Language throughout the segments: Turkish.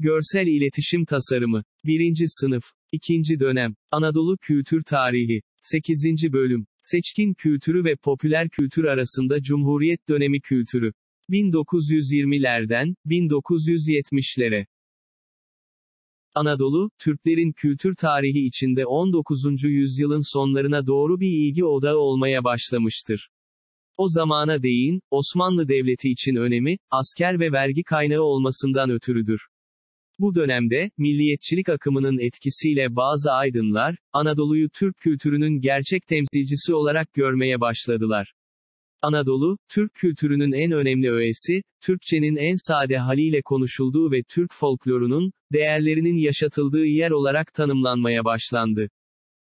Görsel İletişim Tasarımı 1. Sınıf 2. Dönem Anadolu Kültür Tarihi 8. Bölüm Seçkin kültürü ve popüler kültür arasında Cumhuriyet dönemi kültürü 1920'lerden 1970'lere Anadolu, Türklerin kültür tarihi içinde 19. yüzyılın sonlarına doğru bir ilgi odağı olmaya başlamıştır. O zamana değin, Osmanlı Devleti için önemi, asker ve vergi kaynağı olmasından ötürüdür. Bu dönemde, milliyetçilik akımının etkisiyle bazı aydınlar, Anadolu'yu Türk kültürünün gerçek temsilcisi olarak görmeye başladılar. Anadolu, Türk kültürünün en önemli öğesi, Türkçenin en sade haliyle konuşulduğu ve Türk folklorunun, değerlerinin yaşatıldığı yer olarak tanımlanmaya başlandı.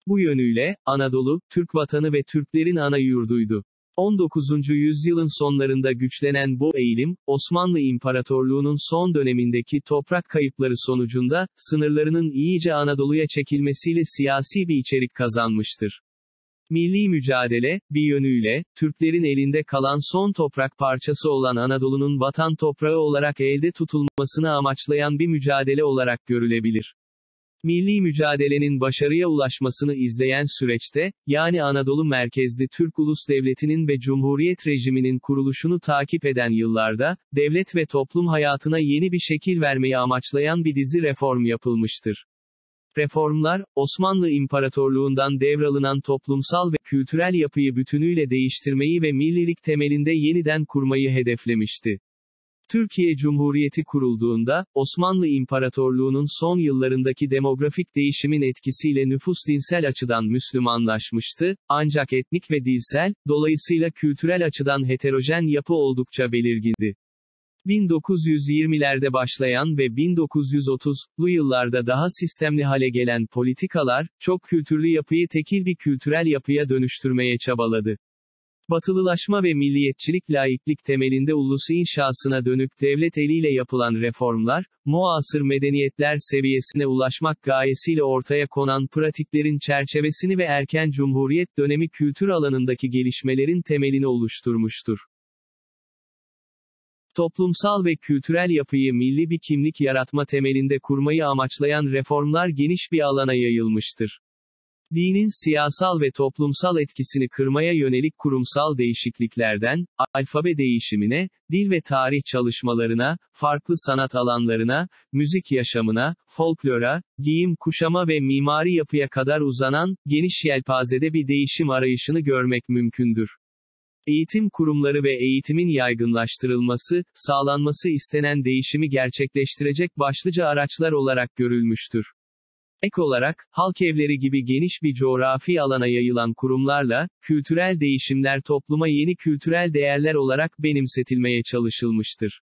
Bu yönüyle, Anadolu, Türk vatanı ve Türklerin ana yurduydu. 19. yüzyılın sonlarında güçlenen bu eğilim, Osmanlı İmparatorluğu'nun son dönemindeki toprak kayıpları sonucunda, sınırlarının iyice Anadolu'ya çekilmesiyle siyasi bir içerik kazanmıştır. Milli mücadele, bir yönüyle, Türklerin elinde kalan son toprak parçası olan Anadolu'nun vatan toprağı olarak elde tutulmasını amaçlayan bir mücadele olarak görülebilir. Milli mücadelenin başarıya ulaşmasını izleyen süreçte, yani Anadolu merkezli Türk Ulus Devleti'nin ve Cumhuriyet rejiminin kuruluşunu takip eden yıllarda, devlet ve toplum hayatına yeni bir şekil vermeyi amaçlayan bir dizi reform yapılmıştır. Reformlar, Osmanlı İmparatorluğundan devralınan toplumsal ve kültürel yapıyı bütünüyle değiştirmeyi ve millilik temelinde yeniden kurmayı hedeflemişti. Türkiye Cumhuriyeti kurulduğunda, Osmanlı İmparatorluğu'nun son yıllarındaki demografik değişimin etkisiyle nüfus dinsel açıdan Müslümanlaşmıştı, ancak etnik ve dilsel, dolayısıyla kültürel açıdan heterojen yapı oldukça belirgindi. 1920'lerde başlayan ve 1930'lu yıllarda daha sistemli hale gelen politikalar, çok kültürlü yapıyı tekil bir kültürel yapıya dönüştürmeye çabaladı. Batılılaşma ve milliyetçilik laiklik temelinde ulusu inşasına dönük devlet eliyle yapılan reformlar, muasır medeniyetler seviyesine ulaşmak gayesiyle ortaya konan pratiklerin çerçevesini ve erken cumhuriyet dönemi kültür alanındaki gelişmelerin temelini oluşturmuştur. Toplumsal ve kültürel yapıyı milli bir kimlik yaratma temelinde kurmayı amaçlayan reformlar geniş bir alana yayılmıştır. Dinin siyasal ve toplumsal etkisini kırmaya yönelik kurumsal değişikliklerden, alfabe değişimine, dil ve tarih çalışmalarına, farklı sanat alanlarına, müzik yaşamına, folklora, giyim kuşama ve mimari yapıya kadar uzanan, geniş yelpazede bir değişim arayışını görmek mümkündür. Eğitim kurumları ve eğitimin yaygınlaştırılması, sağlanması istenen değişimi gerçekleştirecek başlıca araçlar olarak görülmüştür. Ek olarak, halk evleri gibi geniş bir coğrafi alana yayılan kurumlarla, kültürel değişimler topluma yeni kültürel değerler olarak benimsetilmeye çalışılmıştır.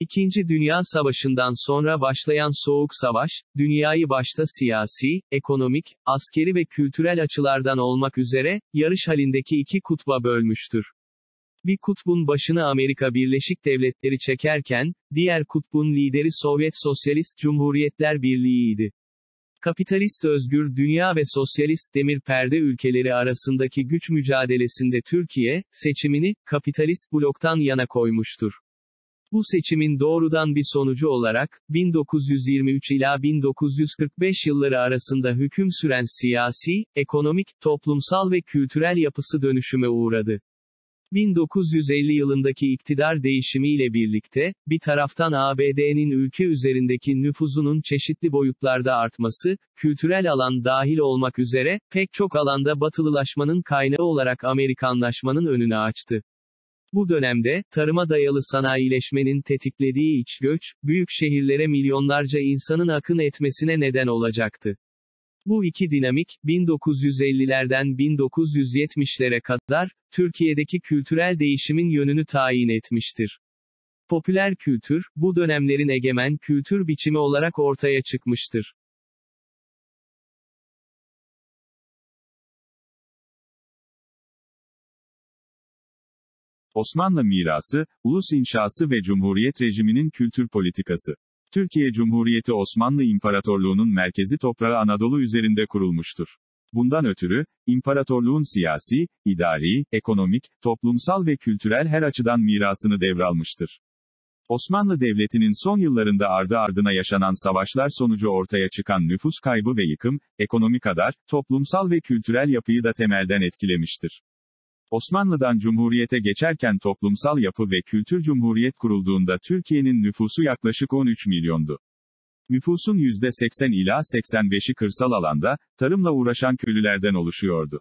İkinci Dünya Savaşı'ndan sonra başlayan Soğuk Savaş, dünyayı başta siyasi, ekonomik, askeri ve kültürel açılardan olmak üzere, yarış halindeki iki kutba bölmüştür. Bir kutbun başını Amerika Birleşik Devletleri çekerken, diğer kutbun lideri Sovyet Sosyalist Cumhuriyetler Birliği idi. Kapitalist özgür dünya ve sosyalist demir perde ülkeleri arasındaki güç mücadelesinde Türkiye, seçimini, kapitalist bloktan yana koymuştur. Bu seçimin doğrudan bir sonucu olarak, 1923 ila 1945 yılları arasında hüküm süren siyasi, ekonomik, toplumsal ve kültürel yapısı dönüşüme uğradı. 1950 yılındaki iktidar değişimiyle birlikte, bir taraftan ABD'nin ülke üzerindeki nüfuzunun çeşitli boyutlarda artması, kültürel alan dahil olmak üzere, pek çok alanda batılılaşmanın kaynağı olarak Amerikanlaşmanın önünü açtı. Bu dönemde, tarıma dayalı sanayileşmenin tetiklediği iç göç, büyük şehirlere milyonlarca insanın akın etmesine neden olacaktı. Bu iki dinamik, 1950'lerden 1970'lere kadar, Türkiye'deki kültürel değişimin yönünü tayin etmiştir. Popüler kültür, bu dönemlerin egemen kültür biçimi olarak ortaya çıkmıştır. Osmanlı mirası, ulus inşası ve Cumhuriyet rejiminin kültür politikası. Türkiye Cumhuriyeti Osmanlı İmparatorluğu'nun merkezi toprağı Anadolu üzerinde kurulmuştur. Bundan ötürü, imparatorluğun siyasi, idari, ekonomik, toplumsal ve kültürel her açıdan mirasını devralmıştır. Osmanlı Devleti'nin son yıllarında ardı ardına yaşanan savaşlar sonucu ortaya çıkan nüfus kaybı ve yıkım, ekonomik kadar toplumsal ve kültürel yapıyı da temelden etkilemiştir. Osmanlı'dan Cumhuriyete geçerken toplumsal yapı ve kültür Cumhuriyet kurulduğunda Türkiye'nin nüfusu yaklaşık 13 milyondu. Nüfusun %80 ila 85'i kırsal alanda, tarımla uğraşan köylülerden oluşuyordu.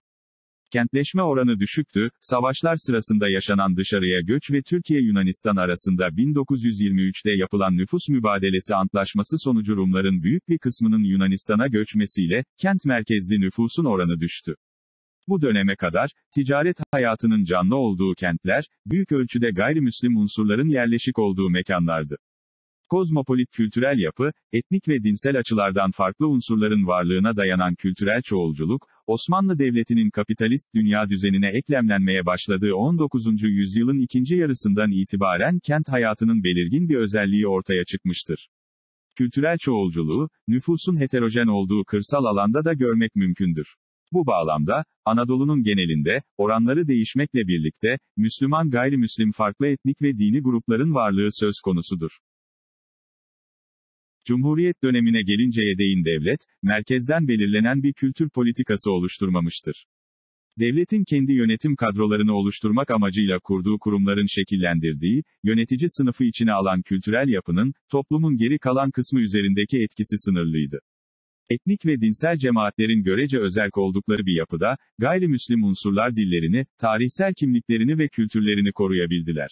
Kentleşme oranı düşüktü, savaşlar sırasında yaşanan dışarıya göç ve Türkiye-Yunanistan arasında 1923'te yapılan nüfus mübadelesi antlaşması sonucu Rumların büyük bir kısmının Yunanistan'a göçmesiyle, kent merkezli nüfusun oranı düştü. Bu döneme kadar, ticaret hayatının canlı olduğu kentler, büyük ölçüde gayrimüslim unsurların yerleşik olduğu mekanlardı. Kozmopolit kültürel yapı, etnik ve dinsel açılardan farklı unsurların varlığına dayanan kültürel çoğulculuk, Osmanlı Devleti'nin kapitalist dünya düzenine eklemlenmeye başladığı 19. yüzyılın ikinci yarısından itibaren kent hayatının belirgin bir özelliği ortaya çıkmıştır. Kültürel çoğulculuğu, nüfusun heterojen olduğu kırsal alanda da görmek mümkündür. Bu bağlamda, Anadolu'nun genelinde, oranları değişmekle birlikte, Müslüman gayrimüslim farklı etnik ve dini grupların varlığı söz konusudur. Cumhuriyet dönemine gelinceye değin devlet, merkezden belirlenen bir kültür politikası oluşturmamıştır. Devletin kendi yönetim kadrolarını oluşturmak amacıyla kurduğu kurumların şekillendirdiği, yönetici sınıfı içine alan kültürel yapının, toplumun geri kalan kısmı üzerindeki etkisi sınırlıydı. Etnik ve dinsel cemaatlerin görece özerk oldukları bir yapıda, gayrimüslim unsurlar dillerini, tarihsel kimliklerini ve kültürlerini koruyabildiler.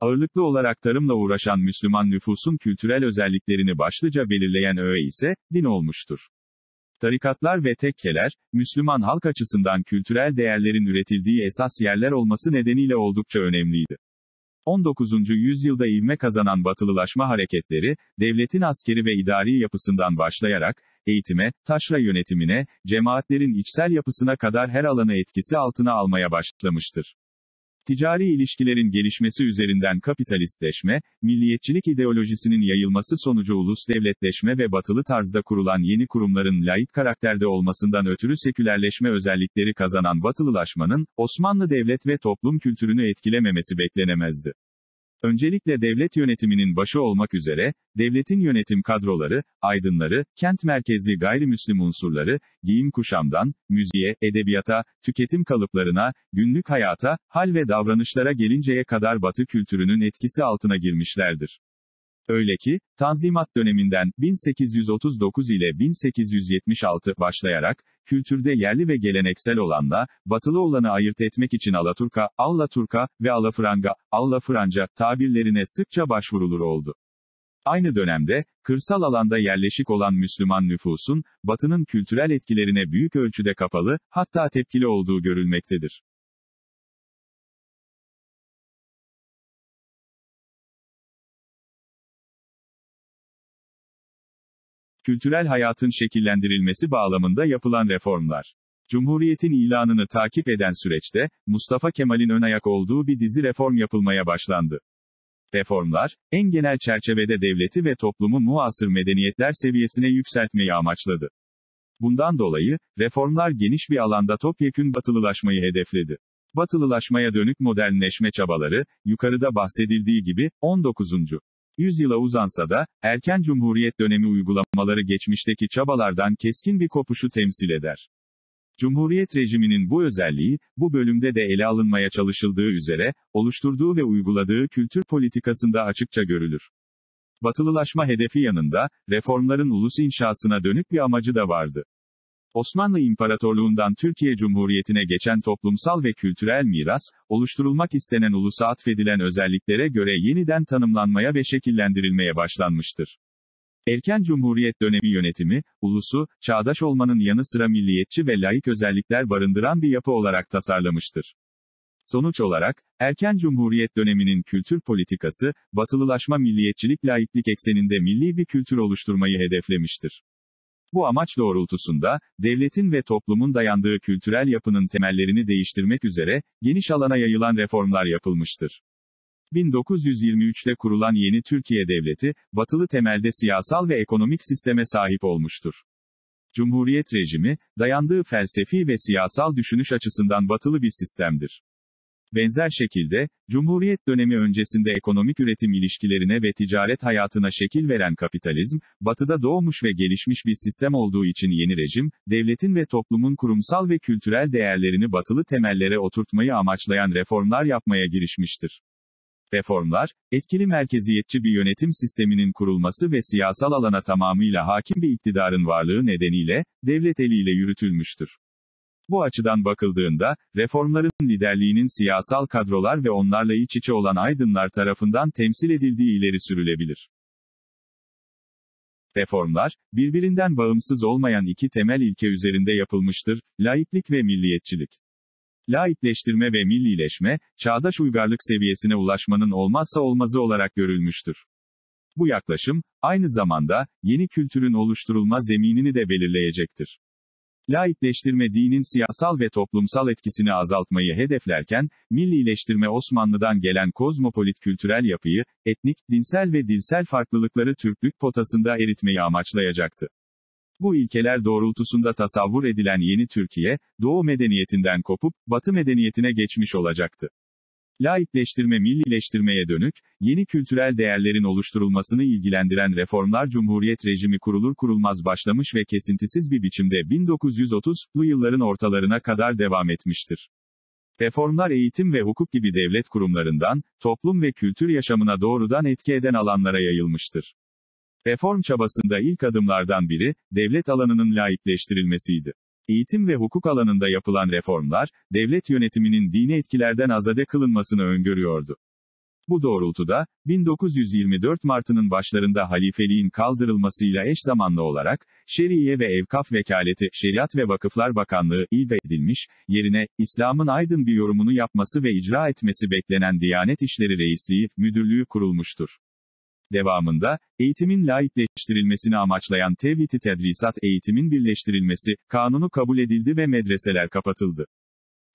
Ağırlıklı olarak tarımla uğraşan Müslüman nüfusun kültürel özelliklerini başlıca belirleyen öğe ise, din olmuştur. Tarikatlar ve tekkeler, Müslüman halk açısından kültürel değerlerin üretildiği esas yerler olması nedeniyle oldukça önemliydi. 19. yüzyılda ivme kazanan batılılaşma hareketleri, devletin askeri ve idari yapısından başlayarak, eğitime, taşra yönetimine, cemaatlerin içsel yapısına kadar her alanı etkisi altına almaya başlamıştır. Ticari ilişkilerin gelişmesi üzerinden kapitalistleşme, milliyetçilik ideolojisinin yayılması sonucu ulus-devletleşme ve batılı tarzda kurulan yeni kurumların laik karakterde olmasından ötürü sekülerleşme özellikleri kazanan batılılaşmanın, Osmanlı devlet ve toplum kültürünü etkilememesi beklenemezdi. Öncelikle devlet yönetiminin başı olmak üzere, devletin yönetim kadroları, aydınları, kent merkezli gayrimüslim unsurları, giyim kuşamdan, müziğe, edebiyata, tüketim kalıplarına, günlük hayata, hal ve davranışlara gelinceye kadar batı kültürünün etkisi altına girmişlerdir. Öyle ki, Tanzimat döneminden 1839 ile 1876 başlayarak, kültürde yerli ve geleneksel olanla, batılı olanı ayırt etmek için Alaturka, Allaturka ve alla franga, alla franca tabirlerine sıkça başvurulur oldu. Aynı dönemde, kırsal alanda yerleşik olan Müslüman nüfusun, batının kültürel etkilerine büyük ölçüde kapalı, hatta tepkili olduğu görülmektedir. Kültürel hayatın şekillendirilmesi bağlamında yapılan reformlar. Cumhuriyetin ilanını takip eden süreçte, Mustafa Kemal'in ön ayak olduğu bir dizi reform yapılmaya başlandı. Reformlar, en genel çerçevede devleti ve toplumu muasır medeniyetler seviyesine yükseltmeyi amaçladı. Bundan dolayı, reformlar geniş bir alanda topyekün batılılaşmayı hedefledi. Batılılaşmaya dönük modernleşme çabaları, yukarıda bahsedildiği gibi, 19. Yüzyıla uzansa da, erken cumhuriyet dönemi uygulamaları geçmişteki çabalardan keskin bir kopuşu temsil eder. Cumhuriyet rejiminin bu özelliği, bu bölümde de ele alınmaya çalışıldığı üzere, oluşturduğu ve uyguladığı kültür politikasında açıkça görülür. Batılılaşma hedefi yanında, reformların ulus inşasına dönük bir amacı da vardı. Osmanlı İmparatorluğundan Türkiye Cumhuriyeti'ne geçen toplumsal ve kültürel miras, oluşturulmak istenen ulusa atfedilen özelliklere göre yeniden tanımlanmaya ve şekillendirilmeye başlanmıştır. Erken Cumhuriyet dönemi yönetimi, ulusu, çağdaş olmanın yanı sıra milliyetçi ve laik özellikler barındıran bir yapı olarak tasarlamıştır. Sonuç olarak, erken Cumhuriyet döneminin kültür politikası, batılılaşma milliyetçilik laiklik ekseninde milli bir kültür oluşturmayı hedeflemiştir. Bu amaç doğrultusunda, devletin ve toplumun dayandığı kültürel yapının temellerini değiştirmek üzere, geniş alana yayılan reformlar yapılmıştır. 1923'te kurulan yeni Türkiye Devleti, batılı temelde siyasal ve ekonomik sisteme sahip olmuştur. Cumhuriyet rejimi, dayandığı felsefi ve siyasal düşünüş açısından batılı bir sistemdir. Benzer şekilde, Cumhuriyet dönemi öncesinde ekonomik üretim ilişkilerine ve ticaret hayatına şekil veren kapitalizm, batıda doğmuş ve gelişmiş bir sistem olduğu için yeni rejim, devletin ve toplumun kurumsal ve kültürel değerlerini batılı temellere oturtmayı amaçlayan reformlar yapmaya girişmiştir. Reformlar, etkili merkeziyetçi bir yönetim sisteminin kurulması ve siyasal alana tamamıyla hakim bir iktidarın varlığı nedeniyle, devlet eliyle yürütülmüştür. Bu açıdan bakıldığında, reformların liderliğinin siyasal kadrolar ve onlarla iç içe olan aydınlar tarafından temsil edildiği ileri sürülebilir. Reformlar, birbirinden bağımsız olmayan iki temel ilke üzerinde yapılmıştır, laiklik ve milliyetçilik. Laikleştirme ve millileşme, çağdaş uygarlık seviyesine ulaşmanın olmazsa olmazı olarak görülmüştür. Bu yaklaşım, aynı zamanda, yeni kültürün oluşturulma zeminini de belirleyecektir. Laikleştirme dinin siyasal ve toplumsal etkisini azaltmayı hedeflerken, millileştirme Osmanlı'dan gelen kozmopolit kültürel yapıyı, etnik, dinsel ve dilsel farklılıkları Türklük potasında eritmeyi amaçlayacaktı. Bu ilkeler doğrultusunda tasavvur edilen yeni Türkiye, Doğu medeniyetinden kopup, Batı medeniyetine geçmiş olacaktı. Laikleştirme millileştirmeye dönük, yeni kültürel değerlerin oluşturulmasını ilgilendiren reformlar Cumhuriyet rejimi kurulur kurulmaz başlamış ve kesintisiz bir biçimde 1930'lu yılların ortalarına kadar devam etmiştir. Reformlar eğitim ve hukuk gibi devlet kurumlarından, toplum ve kültür yaşamına doğrudan etki eden alanlara yayılmıştır. Reform çabasında ilk adımlardan biri, devlet alanının laikleştirilmesiydi. Eğitim ve hukuk alanında yapılan reformlar, devlet yönetiminin dini etkilerden azade kılınmasını öngörüyordu. Bu doğrultuda, 1924 Mart'ının başlarında halifeliğin kaldırılmasıyla eş zamanlı olarak, Şeriye ve Evkaf Vekaleti, Şeriat ve Vakıflar Bakanlığı, ilga edilmiş, yerine, İslam'ın aydın bir yorumunu yapması ve icra etmesi beklenen Diyanet İşleri Reisliği, Müdürlüğü kurulmuştur. Devamında, eğitimin laikleştirilmesini amaçlayan tevhid-i tedrisat eğitimin birleştirilmesi, kanunu kabul edildi ve medreseler kapatıldı.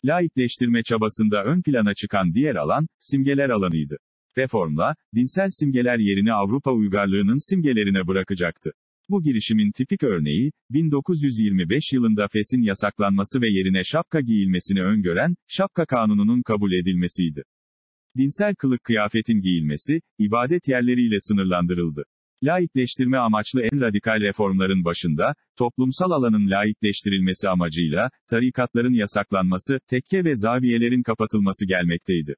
Laikleştirme çabasında ön plana çıkan diğer alan, simgeler alanıydı. Reformla, dinsel simgeler yerini Avrupa uygarlığının simgelerine bırakacaktı. Bu girişimin tipik örneği, 1925 yılında FES'in yasaklanması ve yerine şapka giyilmesini öngören, şapka kanununun kabul edilmesiydi. Dinsel kılık kıyafetin giyilmesi, ibadet yerleriyle sınırlandırıldı. Laikleştirme amaçlı en radikal reformların başında, toplumsal alanın laikleştirilmesi amacıyla, tarikatların yasaklanması, tekke ve zaviyelerin kapatılması gelmekteydi.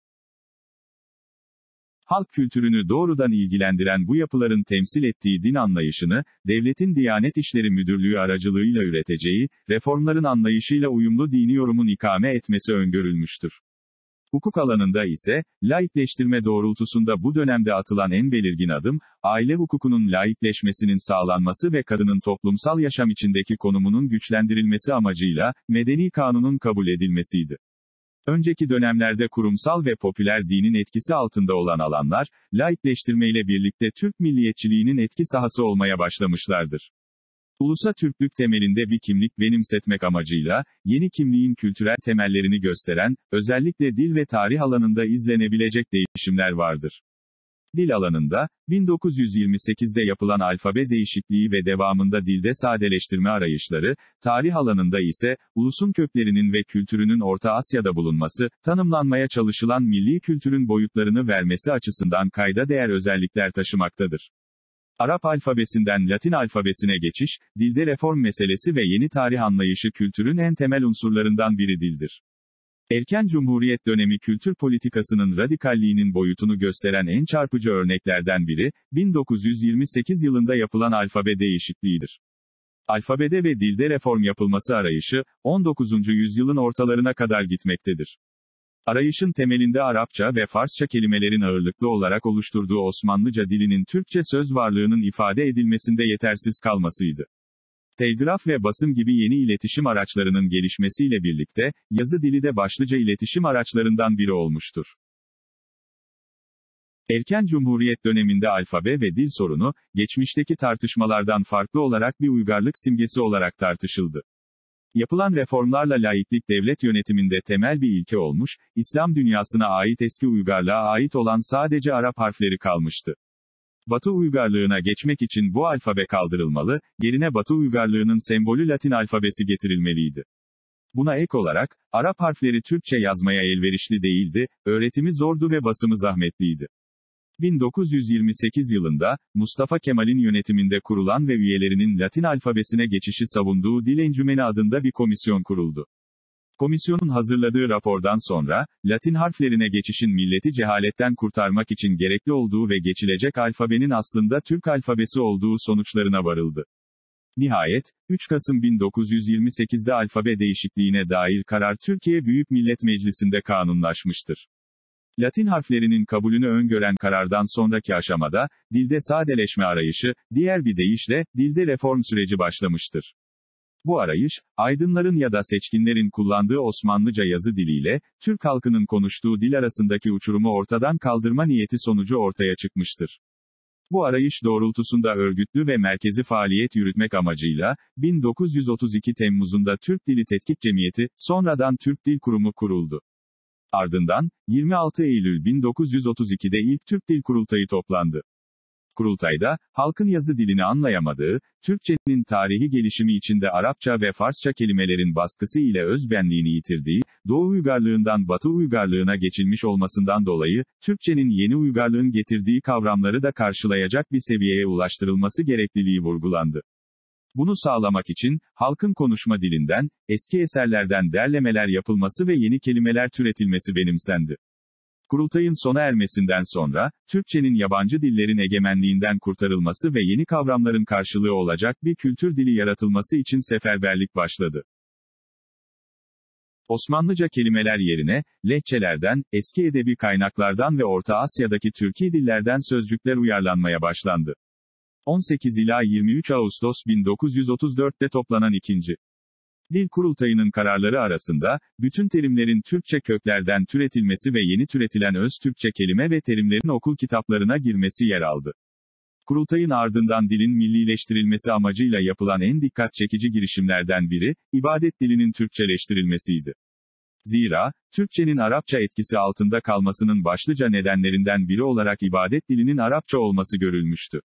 Halk kültürünü doğrudan ilgilendiren bu yapıların temsil ettiği din anlayışını, devletin Diyanet İşleri Müdürlüğü aracılığıyla üreteceği, reformların anlayışıyla uyumlu dini yorumun ikame etmesi öngörülmüştür. Hukuk alanında ise, laikleştirme doğrultusunda bu dönemde atılan en belirgin adım, aile hukukunun laikleşmesinin sağlanması ve kadının toplumsal yaşam içindeki konumunun güçlendirilmesi amacıyla, medeni kanunun kabul edilmesiydi. Önceki dönemlerde kurumsal ve popüler dinin etkisi altında olan alanlar, laikleştirmeyle birlikte Türk milliyetçiliğinin etki sahası olmaya başlamışlardır. Ulusa Türklük temelinde bir kimlik benimsetmek amacıyla, yeni kimliğin kültürel temellerini gösteren, özellikle dil ve tarih alanında izlenebilecek değişimler vardır. Dil alanında, 1928'de yapılan alfabe değişikliği ve devamında dilde sadeleştirme arayışları, tarih alanında ise, ulusun köklerinin ve kültürünün Orta Asya'da bulunması, tanımlanmaya çalışılan milli kültürün boyutlarını vermesi açısından kayda değer özellikler taşımaktadır. Arap alfabesinden Latin alfabesine geçiş, dilde reform meselesi ve yeni tarih anlayışı kültürün en temel unsurlarından biri dildir. Erken Cumhuriyet dönemi kültür politikasının radikalliğinin boyutunu gösteren en çarpıcı örneklerden biri, 1928 yılında yapılan alfabe değişikliğidir. Alfabede ve dilde reform yapılması arayışı, 19. yüzyılın ortalarına kadar gitmektedir. Arayışın temelinde Arapça ve Farsça kelimelerin ağırlıklı olarak oluşturduğu Osmanlıca dilinin Türkçe söz varlığının ifade edilmesinde yetersiz kalmasıydı. Telgraf ve basım gibi yeni iletişim araçlarının gelişmesiyle birlikte, yazı dili de başlıca iletişim araçlarından biri olmuştur. Erken Cumhuriyet döneminde alfabe ve dil sorunu, geçmişteki tartışmalardan farklı olarak bir uygarlık simgesi olarak tartışıldı. Yapılan reformlarla laiklik devlet yönetiminde temel bir ilke olmuş, İslam dünyasına ait eski uygarlığa ait olan sadece Arap harfleri kalmıştı. Batı uygarlığına geçmek için bu alfabe kaldırılmalı, yerine Batı uygarlığının sembolü Latin alfabesi getirilmeliydi. Buna ek olarak, Arap harfleri Türkçe yazmaya elverişli değildi, öğretimi zordu ve basımı zahmetliydi. 1928 yılında, Mustafa Kemal'in yönetiminde kurulan ve üyelerinin Latin alfabesine geçişi savunduğu Dil Encümeni adında bir komisyon kuruldu. Komisyonun hazırladığı rapordan sonra, Latin harflerine geçişin milleti cehaletten kurtarmak için gerekli olduğu ve geçilecek alfabenin aslında Türk alfabesi olduğu sonuçlarına varıldı. Nihayet, 3 Kasım 1928'de alfabe değişikliğine dair karar Türkiye Büyük Millet Meclisi'nde kanunlaşmıştır. Latin harflerinin kabulünü öngören karardan sonraki aşamada, dilde sadeleşme arayışı, diğer bir deyişle, dilde reform süreci başlamıştır. Bu arayış, aydınların ya da seçkinlerin kullandığı Osmanlıca yazı diliyle, Türk halkının konuştuğu dil arasındaki uçurumu ortadan kaldırma niyeti sonucu ortaya çıkmıştır. Bu arayış doğrultusunda örgütlü ve merkezi faaliyet yürütmek amacıyla, 1932 Temmuz'unda Türk Dili Tetkik Cemiyeti, sonradan Türk Dil Kurumu kuruldu. Ardından, 26 Eylül 1932'de ilk Türk Dil Kurultayı toplandı. Kurultayda, halkın yazı dilini anlayamadığı, Türkçenin tarihi gelişimi içinde Arapça ve Farsça kelimelerin baskısı ile özbenliğini yitirdiği, Doğu uygarlığından Batı uygarlığına geçilmiş olmasından dolayı, Türkçenin yeni uygarlığın getirdiği kavramları da karşılayacak bir seviyeye ulaştırılması gerekliliği vurgulandı. Bunu sağlamak için, halkın konuşma dilinden, eski eserlerden derlemeler yapılması ve yeni kelimeler türetilmesi benimsendi. Kurultayın sona ermesinden sonra, Türkçenin yabancı dillerin egemenliğinden kurtarılması ve yeni kavramların karşılığı olacak bir kültür dili yaratılması için seferberlik başladı. Osmanlıca kelimeler yerine, lehçelerden, eski edebi kaynaklardan ve Orta Asya'daki Türkiye dillerden sözcükler uyarlanmaya başlandı. 18 ila 23 Ağustos 1934'te toplanan ikinci Dil Kurultayı'nın kararları arasında, bütün terimlerin Türkçe köklerden türetilmesi ve yeni türetilen öz Türkçe kelime ve terimlerin okul kitaplarına girmesi yer aldı. Kurultayın ardından dilin millileştirilmesi amacıyla yapılan en dikkat çekici girişimlerden biri, ibadet dilinin Türkçeleştirilmesiydi. Zira, Türkçenin Arapça etkisi altında kalmasının başlıca nedenlerinden biri olarak ibadet dilinin Arapça olması görülmüştü.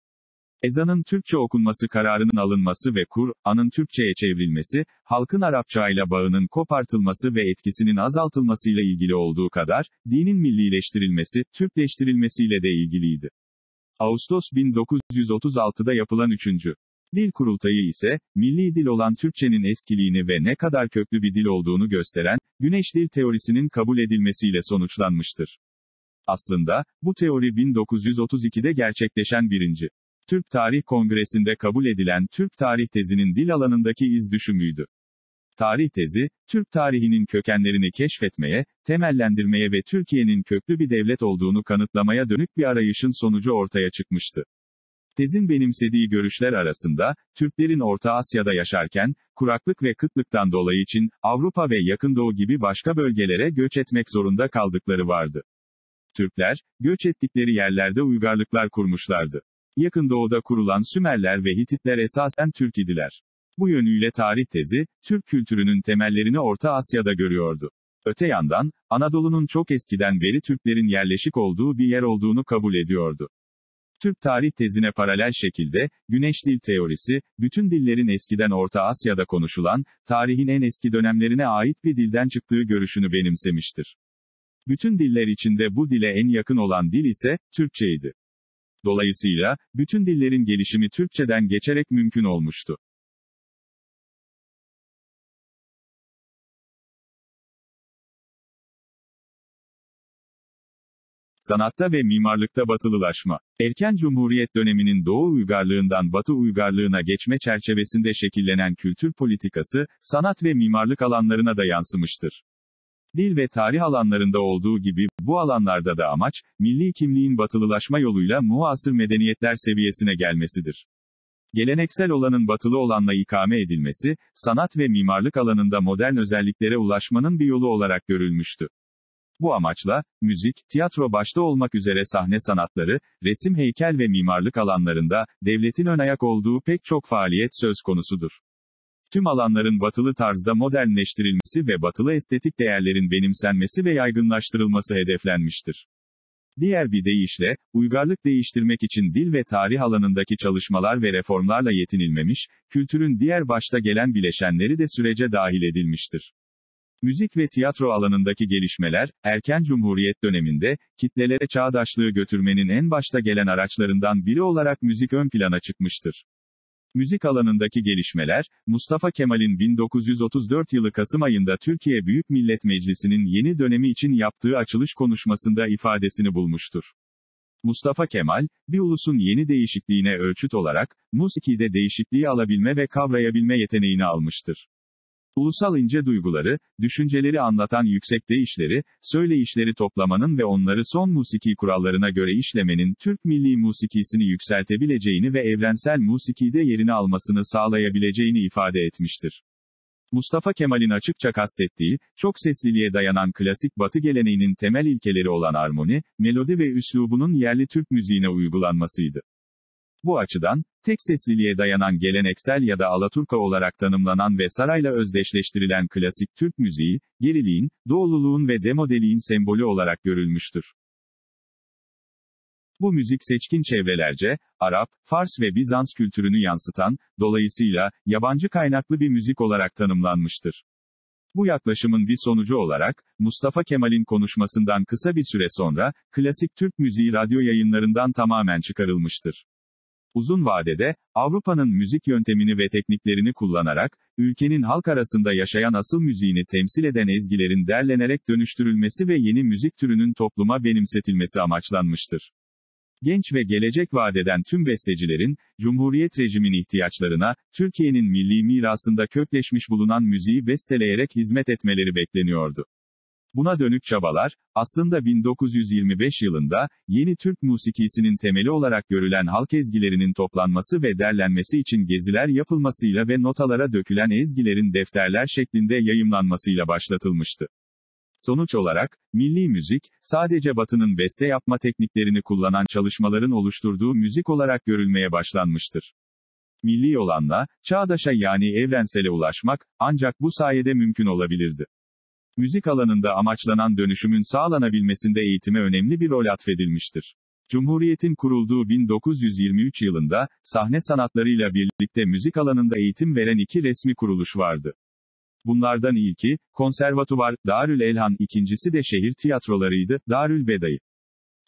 Ezanın Türkçe okunması kararının alınması ve Kur'an'ın Türkçe'ye çevrilmesi, halkın Arapça ile bağının kopartılması ve etkisinin azaltılmasıyla ilgili olduğu kadar, dinin millileştirilmesi, Türkleştirilmesiyle de ilgiliydi. Ağustos 1936'da yapılan 3. Dil kurultayı ise, milli dil olan Türkçenin eskiliğini ve ne kadar köklü bir dil olduğunu gösteren, güneş dil teorisinin kabul edilmesiyle sonuçlanmıştır. Aslında, bu teori 1932'de gerçekleşen birinci Türk Tarih Kongresi'nde kabul edilen Türk tarih tezinin dil alanındaki iz düşümüydü. Tarih tezi, Türk tarihinin kökenlerini keşfetmeye, temellendirmeye ve Türkiye'nin köklü bir devlet olduğunu kanıtlamaya dönük bir arayışın sonucu ortaya çıkmıştı. Tezin benimsediği görüşler arasında, Türklerin Orta Asya'da yaşarken, kuraklık ve kıtlıktan dolayı için, Avrupa ve Yakın Doğu gibi başka bölgelere göç etmek zorunda kaldıkları vardı. Türkler, göç ettikleri yerlerde uygarlıklar kurmuşlardı. Yakın Doğu'da kurulan Sümerler ve Hititler esasen Türk idiler. Bu yönüyle tarih tezi, Türk kültürünün temellerini Orta Asya'da görüyordu. Öte yandan, Anadolu'nun çok eskiden beri Türklerin yerleşik olduğu bir yer olduğunu kabul ediyordu. Türk tarih tezine paralel şekilde, Güneş Dil Teorisi, bütün dillerin eskiden Orta Asya'da konuşulan, tarihin en eski dönemlerine ait bir dilden çıktığı görüşünü benimsemiştir. Bütün diller içinde bu dile en yakın olan dil ise, Türkçeydi. Dolayısıyla, bütün dillerin gelişimi Türkçeden geçerek mümkün olmuştu. Sanatta ve mimarlıkta batılılaşma. Erken Cumhuriyet döneminin Doğu uygarlığından Batı uygarlığına geçme çerçevesinde şekillenen kültür politikası, sanat ve mimarlık alanlarına da yansımıştır. Dil ve tarih alanlarında olduğu gibi, bu alanlarda da amaç, milli kimliğin batılılaşma yoluyla muasır medeniyetler seviyesine gelmesidir. Geleneksel olanın batılı olanla ikame edilmesi, sanat ve mimarlık alanında modern özelliklere ulaşmanın bir yolu olarak görülmüştü. Bu amaçla, müzik, tiyatro başta olmak üzere sahne sanatları, resim heykel ve mimarlık alanlarında, devletin ön ayak olduğu pek çok faaliyet söz konusudur. Tüm alanların batılı tarzda modernleştirilmesi ve batılı estetik değerlerin benimsenmesi ve yaygınlaştırılması hedeflenmiştir. Diğer bir deyişle, uygarlık değiştirmek için dil ve tarih alanındaki çalışmalar ve reformlarla yetinilmemiş, kültürün diğer başta gelen bileşenleri de sürece dahil edilmiştir. Müzik ve tiyatro alanındaki gelişmeler, erken cumhuriyet döneminde, kitlelere çağdaşlığı götürmenin en başta gelen araçlarından biri olarak müzik ön plana çıkmıştır. Müzik alanındaki gelişmeler, Mustafa Kemal'in 1934 yılı Kasım ayında Türkiye Büyük Millet Meclisi'nin yeni dönemi için yaptığı açılış konuşmasında ifadesini bulmuştur. Mustafa Kemal, bir ulusun yeni değişikliğine ölçüt olarak, musikide değişikliği alabilme ve kavrayabilme yeteneğini almıştır. Ulusal ince duyguları, düşünceleri anlatan yüksek işleri, söyleyişleri toplamanın ve onları son musiki kurallarına göre işlemenin Türk milli musikisini yükseltebileceğini ve evrensel musikide yerini almasını sağlayabileceğini ifade etmiştir. Mustafa Kemal'in açıkça kastettiği, çok sesliliğe dayanan klasik batı geleneğinin temel ilkeleri olan armoni, melodi ve üslubunun yerli Türk müziğine uygulanmasıydı. Bu açıdan, tek sesliliğe dayanan geleneksel ya da Alaturka olarak tanımlanan ve sarayla özdeşleştirilen klasik Türk müziği, geriliğin, doğululuğun ve demodeliğin sembolü olarak görülmüştür. Bu müzik seçkin çevrelerce, Arap, Fars ve Bizans kültürünü yansıtan, dolayısıyla, yabancı kaynaklı bir müzik olarak tanımlanmıştır. Bu yaklaşımın bir sonucu olarak, Mustafa Kemal'in konuşmasından kısa bir süre sonra, klasik Türk müziği radyo yayınlarından tamamen çıkarılmıştır. Uzun vadede, Avrupa'nın müzik yöntemini ve tekniklerini kullanarak, ülkenin halk arasında yaşayan asıl müziğini temsil eden ezgilerin derlenerek dönüştürülmesi ve yeni müzik türünün topluma benimsetilmesi amaçlanmıştır. Genç ve gelecek vadeden tüm bestecilerin, Cumhuriyet rejimin ihtiyaçlarına, Türkiye'nin milli mirasında kökleşmiş bulunan müziği besteleyerek hizmet etmeleri bekleniyordu. Buna dönük çabalar, aslında 1925 yılında, yeni Türk musikisinin temeli olarak görülen halk ezgilerinin toplanması ve derlenmesi için geziler yapılmasıyla ve notalara dökülen ezgilerin defterler şeklinde yayımlanmasıyla başlatılmıştı. Sonuç olarak, milli müzik, sadece Batı'nın beste yapma tekniklerini kullanan çalışmaların oluşturduğu müzik olarak görülmeye başlanmıştır milli olanla, çağdaşa yani evrensele ulaşmak, ancak bu sayede mümkün olabilirdi. Müzik alanında amaçlanan dönüşümün sağlanabilmesinde eğitime önemli bir rol atfedilmiştir. Cumhuriyetin kurulduğu 1923 yılında, sahne sanatlarıyla birlikte müzik alanında eğitim veren iki resmi kuruluş vardı. Bunlardan ilki, konservatuvar, Darül Elhan, ikincisi de şehir tiyatrolarıydı, Darül Bedayı.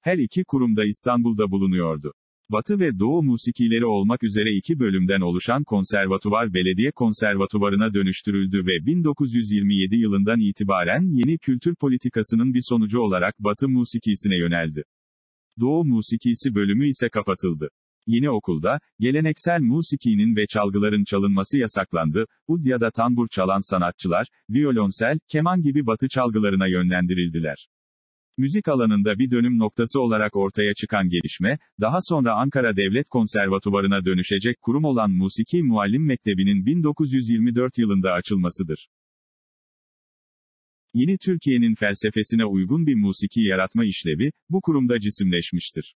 Her iki kurumda İstanbul'da bulunuyordu. Batı ve Doğu musikileri olmak üzere iki bölümden oluşan konservatuvar belediye konservatuvarına dönüştürüldü ve 1927 yılından itibaren yeni kültür politikasının bir sonucu olarak Batı musikisine yöneldi. Doğu musikisi bölümü ise kapatıldı. Yeni okulda, geleneksel musikinin ve çalgıların çalınması yasaklandı, ud ya da tambur çalan sanatçılar, violonsel, keman gibi batı çalgılarına yönlendirildiler. Müzik alanında bir dönüm noktası olarak ortaya çıkan gelişme, daha sonra Ankara Devlet Konservatuvarı'na dönüşecek kurum olan Musiki Muallim Mektebi'nin 1924 yılında açılmasıdır. Yeni Türkiye'nin felsefesine uygun bir musiki yaratma işlevi, bu kurumda cisimleşmiştir.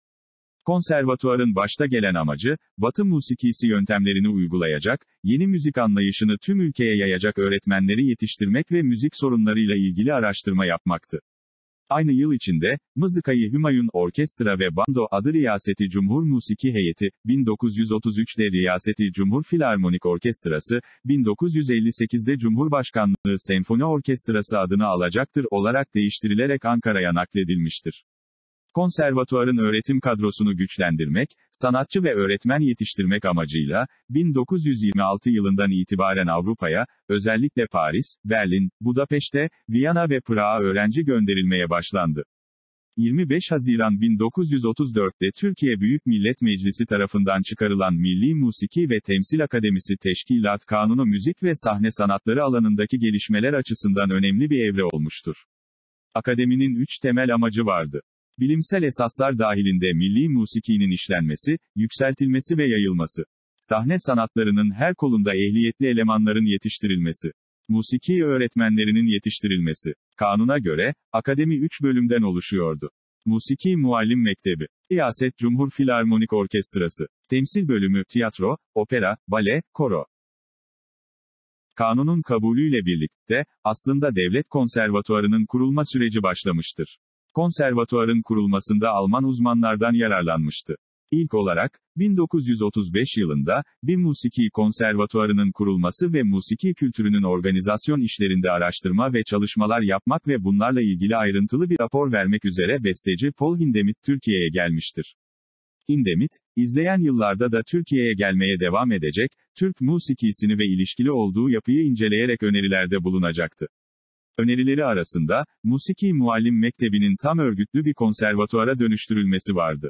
Konservatuvarın başta gelen amacı, Batı musikisi yöntemlerini uygulayacak, yeni müzik anlayışını tüm ülkeye yayacak öğretmenleri yetiştirmek ve müzik sorunlarıyla ilgili araştırma yapmaktı. Aynı yıl içinde, Mızıkayı Hümayun Orkestra ve Bando adı Riyaseti Cumhur Musiki Heyeti, 1933'de Riyaseti Cumhur Filarmonik Orkestrası, 1958'de Cumhurbaşkanlığı Senfoni Orkestrası adını alacaktır olarak değiştirilerek Ankara'ya nakledilmiştir. Konservatuarın öğretim kadrosunu güçlendirmek, sanatçı ve öğretmen yetiştirmek amacıyla, 1926 yılından itibaren Avrupa'ya, özellikle Paris, Berlin, Budapeşte, Viyana ve Prag'a öğrenci gönderilmeye başlandı. 25 Haziran 1934'te Türkiye Büyük Millet Meclisi tarafından çıkarılan Milli Musiki ve Temsil Akademisi Teşkilat Kanunu müzik ve sahne sanatları alanındaki gelişmeler açısından önemli bir evre olmuştur. Akademinin üç temel amacı vardı. Bilimsel esaslar dahilinde milli musikinin işlenmesi, yükseltilmesi ve yayılması. Sahne sanatlarının her kolunda ehliyetli elemanların yetiştirilmesi. Musiki öğretmenlerinin yetiştirilmesi. Kanuna göre, akademi 3 bölümden oluşuyordu. Musiki Muallim Mektebi, İyaset Cumhur Filarmonik Orkestrası, Temsil Bölümü, Tiyatro, Opera, Bale, Koro. Kanunun kabulüyle birlikte, aslında devlet konservatuarının kurulma süreci başlamıştır konservatuarın kurulmasında Alman uzmanlardan yararlanmıştı. İlk olarak, 1935 yılında, bir musiki konservatuarının kurulması ve musiki kültürünün organizasyon işlerinde araştırma ve çalışmalar yapmak ve bunlarla ilgili ayrıntılı bir rapor vermek üzere besteci Paul Hindemith Türkiye'ye gelmiştir. Hindemith, izleyen yıllarda da Türkiye'ye gelmeye devam edecek, Türk musikisini ve ilişkili olduğu yapıyı inceleyerek önerilerde bulunacaktı. Önerileri arasında, Musiki Muallim Mektebi'nin tam örgütlü bir konservatuara dönüştürülmesi vardı.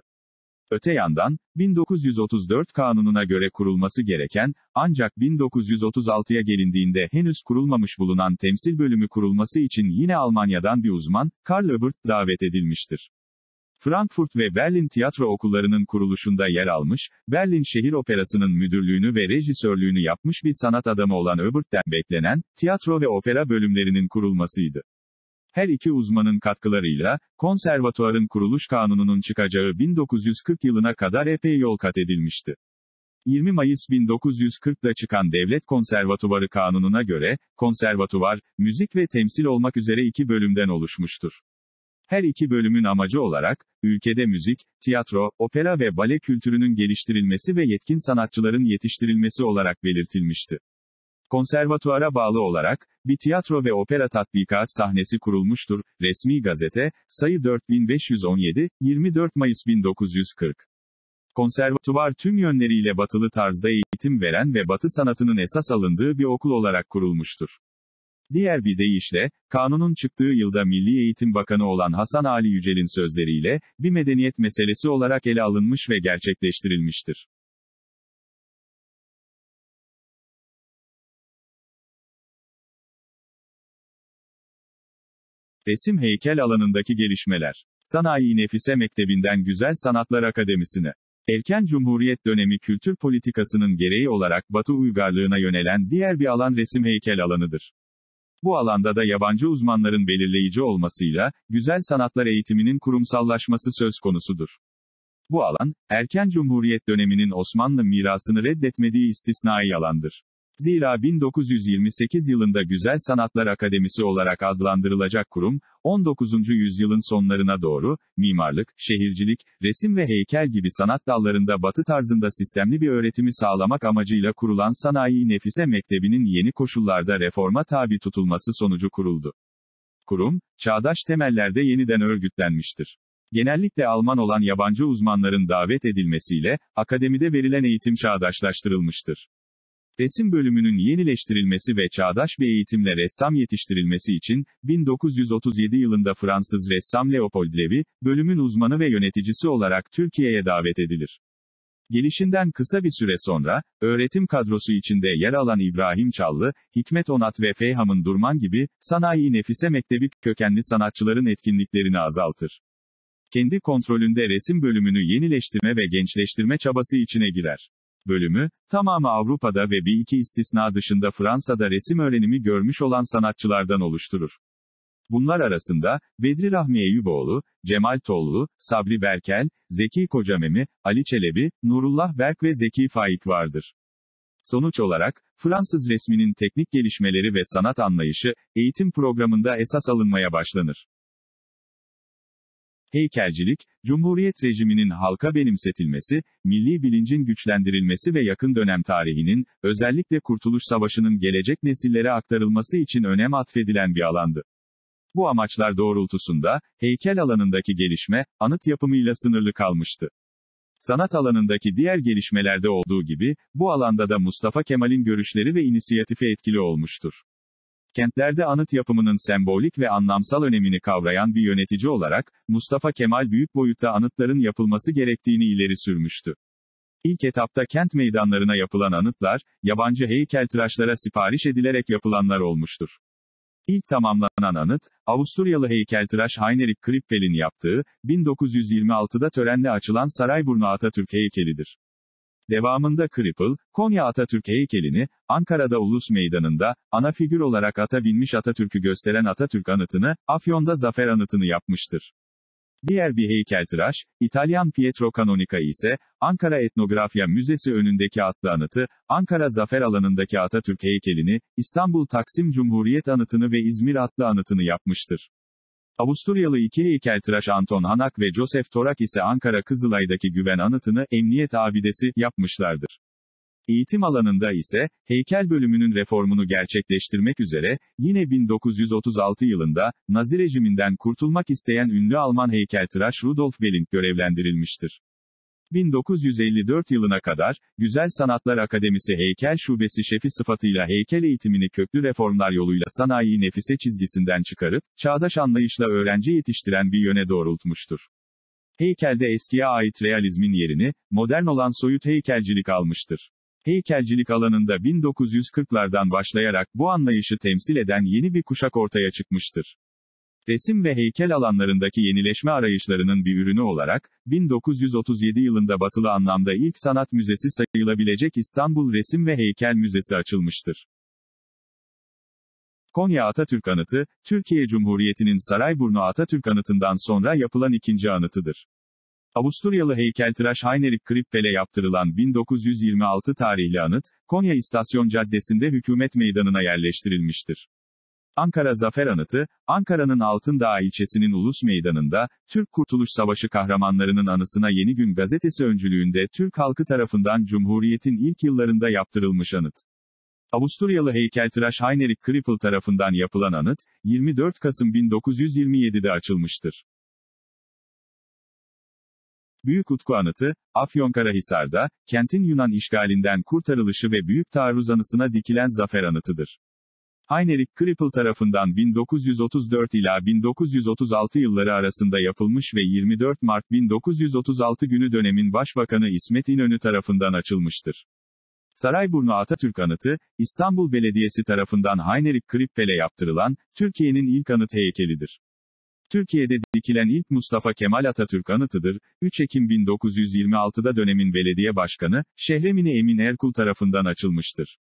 Öte yandan, 1934 kanununa göre kurulması gereken, ancak 1936'ya gelindiğinde henüz kurulmamış bulunan temsil bölümü kurulması için yine Almanya'dan bir uzman, Karl Ebert davet edilmiştir. Frankfurt ve Berlin tiyatro okullarının kuruluşunda yer almış, Berlin Şehir Operası'nın müdürlüğünü ve rejisörlüğünü yapmış bir sanat adamı olan Öbert'ten beklenen, tiyatro ve opera bölümlerinin kurulmasıydı. Her iki uzmanın katkılarıyla, konservatuarın kuruluş kanununun çıkacağı 1940 yılına kadar epey yol kat edilmişti. 20 Mayıs 1940'da çıkan Devlet Konservatuvarı Kanunu'na göre, konservatuvar, müzik ve temsil olmak üzere iki bölümden oluşmuştur. Her iki bölümün amacı olarak, ülkede müzik, tiyatro, opera ve bale kültürünün geliştirilmesi ve yetkin sanatçıların yetiştirilmesi olarak belirtilmişti. Konservatuara bağlı olarak, bir tiyatro ve opera tatbikat sahnesi kurulmuştur, resmi gazete, sayı 4517, 24 Mayıs 1940. Konservatuvar tüm yönleriyle batılı tarzda eğitim veren ve batı sanatının esas alındığı bir okul olarak kurulmuştur. Diğer bir deyişle, kanunun çıktığı yılda Milli Eğitim Bakanı olan Hasan Ali Yücel'in sözleriyle, bir medeniyet meselesi olarak ele alınmış ve gerçekleştirilmiştir. Resim heykel alanındaki gelişmeler. Sanayi Nefise Mektebi'nden Güzel Sanatlar Akademisi'ne. Erken Cumhuriyet dönemi kültür politikasının gereği olarak Batı uygarlığına yönelen diğer bir alan resim heykel alanıdır. Bu alanda da yabancı uzmanların belirleyici olmasıyla, güzel sanatlar eğitiminin kurumsallaşması söz konusudur. Bu alan, erken Cumhuriyet döneminin Osmanlı mirasını reddetmediği istisnai alandır. Zira 1928 yılında Güzel Sanatlar Akademisi olarak adlandırılacak kurum, 19. yüzyılın sonlarına doğru, mimarlık, şehircilik, resim ve heykel gibi sanat dallarında batı tarzında sistemli bir öğretimi sağlamak amacıyla kurulan Sanayi Nefise Mektebi'nin yeni koşullarda reforma tabi tutulması sonucu kuruldu. Kurum, çağdaş temellerde yeniden örgütlenmiştir. Genellikle Alman olan yabancı uzmanların davet edilmesiyle, akademide verilen eğitim çağdaşlaştırılmıştır. Resim bölümünün yenileştirilmesi ve çağdaş bir eğitimle ressam yetiştirilmesi için, 1937 yılında Fransız ressam Leopold Levi, bölümün uzmanı ve yöneticisi olarak Türkiye'ye davet edilir. Gelişinden kısa bir süre sonra, öğretim kadrosu içinde yer alan İbrahim Çallı, Hikmet Onat ve Feyham'ın Durman gibi, sanayi nefise mektebi kökenli sanatçıların etkinliklerini azaltır. Kendi kontrolünde resim bölümünü yenileştirme ve gençleştirme çabası içine girer bölümü, tamamı Avrupa'da ve bir iki istisna dışında Fransa'da resim öğrenimi görmüş olan sanatçılardan oluşturur. Bunlar arasında, Bedri Rahmi Eyüboğlu, Cemal Tollu, Sabri Berkel, Zeki Kocamemi, Ali Çelebi, Nurullah Berk ve Zeki Faik vardır. Sonuç olarak, Fransız resminin teknik gelişmeleri ve sanat anlayışı, eğitim programında esas alınmaya başlanır heykelcilik, Cumhuriyet rejiminin halka benimsetilmesi, milli bilincin güçlendirilmesi ve yakın dönem tarihinin, özellikle Kurtuluş Savaşı'nın gelecek nesillere aktarılması için önem atfedilen bir alandı. Bu amaçlar doğrultusunda, heykel alanındaki gelişme, anıt yapımıyla sınırlı kalmıştı. Sanat alanındaki diğer gelişmelerde olduğu gibi, bu alanda da Mustafa Kemal'in görüşleri ve inisiyatifi etkili olmuştur. Kentlerde anıt yapımının sembolik ve anlamsal önemini kavrayan bir yönetici olarak, Mustafa Kemal büyük boyutta anıtların yapılması gerektiğini ileri sürmüştü. İlk etapta kent meydanlarına yapılan anıtlar, yabancı heykeltıraşlara sipariş edilerek yapılanlar olmuştur. İlk tamamlanan anıt, Avusturyalı heykeltıraş Heinrich Krippel'in yaptığı, 1926'da törenle açılan Sarayburnu Atatürk heykelidir. Devamında Kripal, Konya Atatürk heykelini, Ankara'da Ulus Meydanı'nda, ana figür olarak ata binmiş Atatürk'ü gösteren Atatürk anıtını, Afyon'da Zafer anıtını yapmıştır. Diğer bir heykeltıraş, İtalyan Pietro Canonica ise, Ankara Etnografya Müzesi önündeki atlı anıtı, Ankara Zafer alanındaki Atatürk heykelini, İstanbul Taksim Cumhuriyet anıtını ve İzmir atlı anıtını yapmıştır. Avusturyalı iki heykeltıraş Anton Hanak ve Joseph Torak ise Ankara Kızılay'daki güven anıtını emniyet abidesi yapmışlardır. Eğitim alanında ise, heykel bölümünün reformunu gerçekleştirmek üzere, yine 1936 yılında, Nazi rejiminden kurtulmak isteyen ünlü Alman heykeltıraş Rudolf Belling görevlendirilmiştir. 1954 yılına kadar, Güzel Sanatlar Akademisi Heykel Şubesi Şefi sıfatıyla heykel eğitimini köklü reformlar yoluyla sanayi nefise çizgisinden çıkarıp, çağdaş anlayışla öğrenci yetiştiren bir yöne doğrultmuştur. Heykelde eskiye ait realizmin yerini, modern olan soyut heykelcilik almıştır. Heykelcilik alanında 1940'lardan başlayarak bu anlayışı temsil eden yeni bir kuşak ortaya çıkmıştır. Resim ve heykel alanlarındaki yenileşme arayışlarının bir ürünü olarak, 1937 yılında batılı anlamda ilk sanat müzesi sayılabilecek İstanbul Resim ve Heykel Müzesi açılmıştır. Konya Atatürk Anıtı, Türkiye Cumhuriyeti'nin Sarayburnu Atatürk Anıtı'ndan sonra yapılan ikinci anıtıdır. Avusturyalı heykeltıraş Heinrich Krippel'e yaptırılan 1926 tarihli anıt, Konya İstasyon Caddesi'nde hükümet meydanına yerleştirilmiştir. Ankara Zafer Anıtı, Ankara'nın Altındağ ilçesinin Ulus Meydanı'nda, Türk Kurtuluş Savaşı kahramanlarının anısına Yeni Gün gazetesi öncülüğünde Türk halkı tarafından Cumhuriyet'in ilk yıllarında yaptırılmış anıt. Avusturyalı heykeltıraş Heinrich Krippel tarafından yapılan anıt, 24 Kasım 1927'de açılmıştır. Büyük Utku Anıtı, Afyonkarahisar'da, kentin Yunan işgalinden kurtarılışı ve büyük taarruz anısına dikilen zafer anıtıdır. Heinrich Krippel tarafından 1934 ila 1936 yılları arasında yapılmış ve 24 Mart 1936 günü dönemin Başbakanı İsmet İnönü tarafından açılmıştır. Sarayburnu Atatürk Anıtı, İstanbul Belediyesi tarafından Heinrich Krippel'e yaptırılan, Türkiye'nin ilk anıt heykelidir. Türkiye'de dikilen ilk Mustafa Kemal Atatürk anıtıdır. 3 Ekim 1926'da dönemin belediye başkanı, Şehremini Emin Erkul tarafından açılmıştır.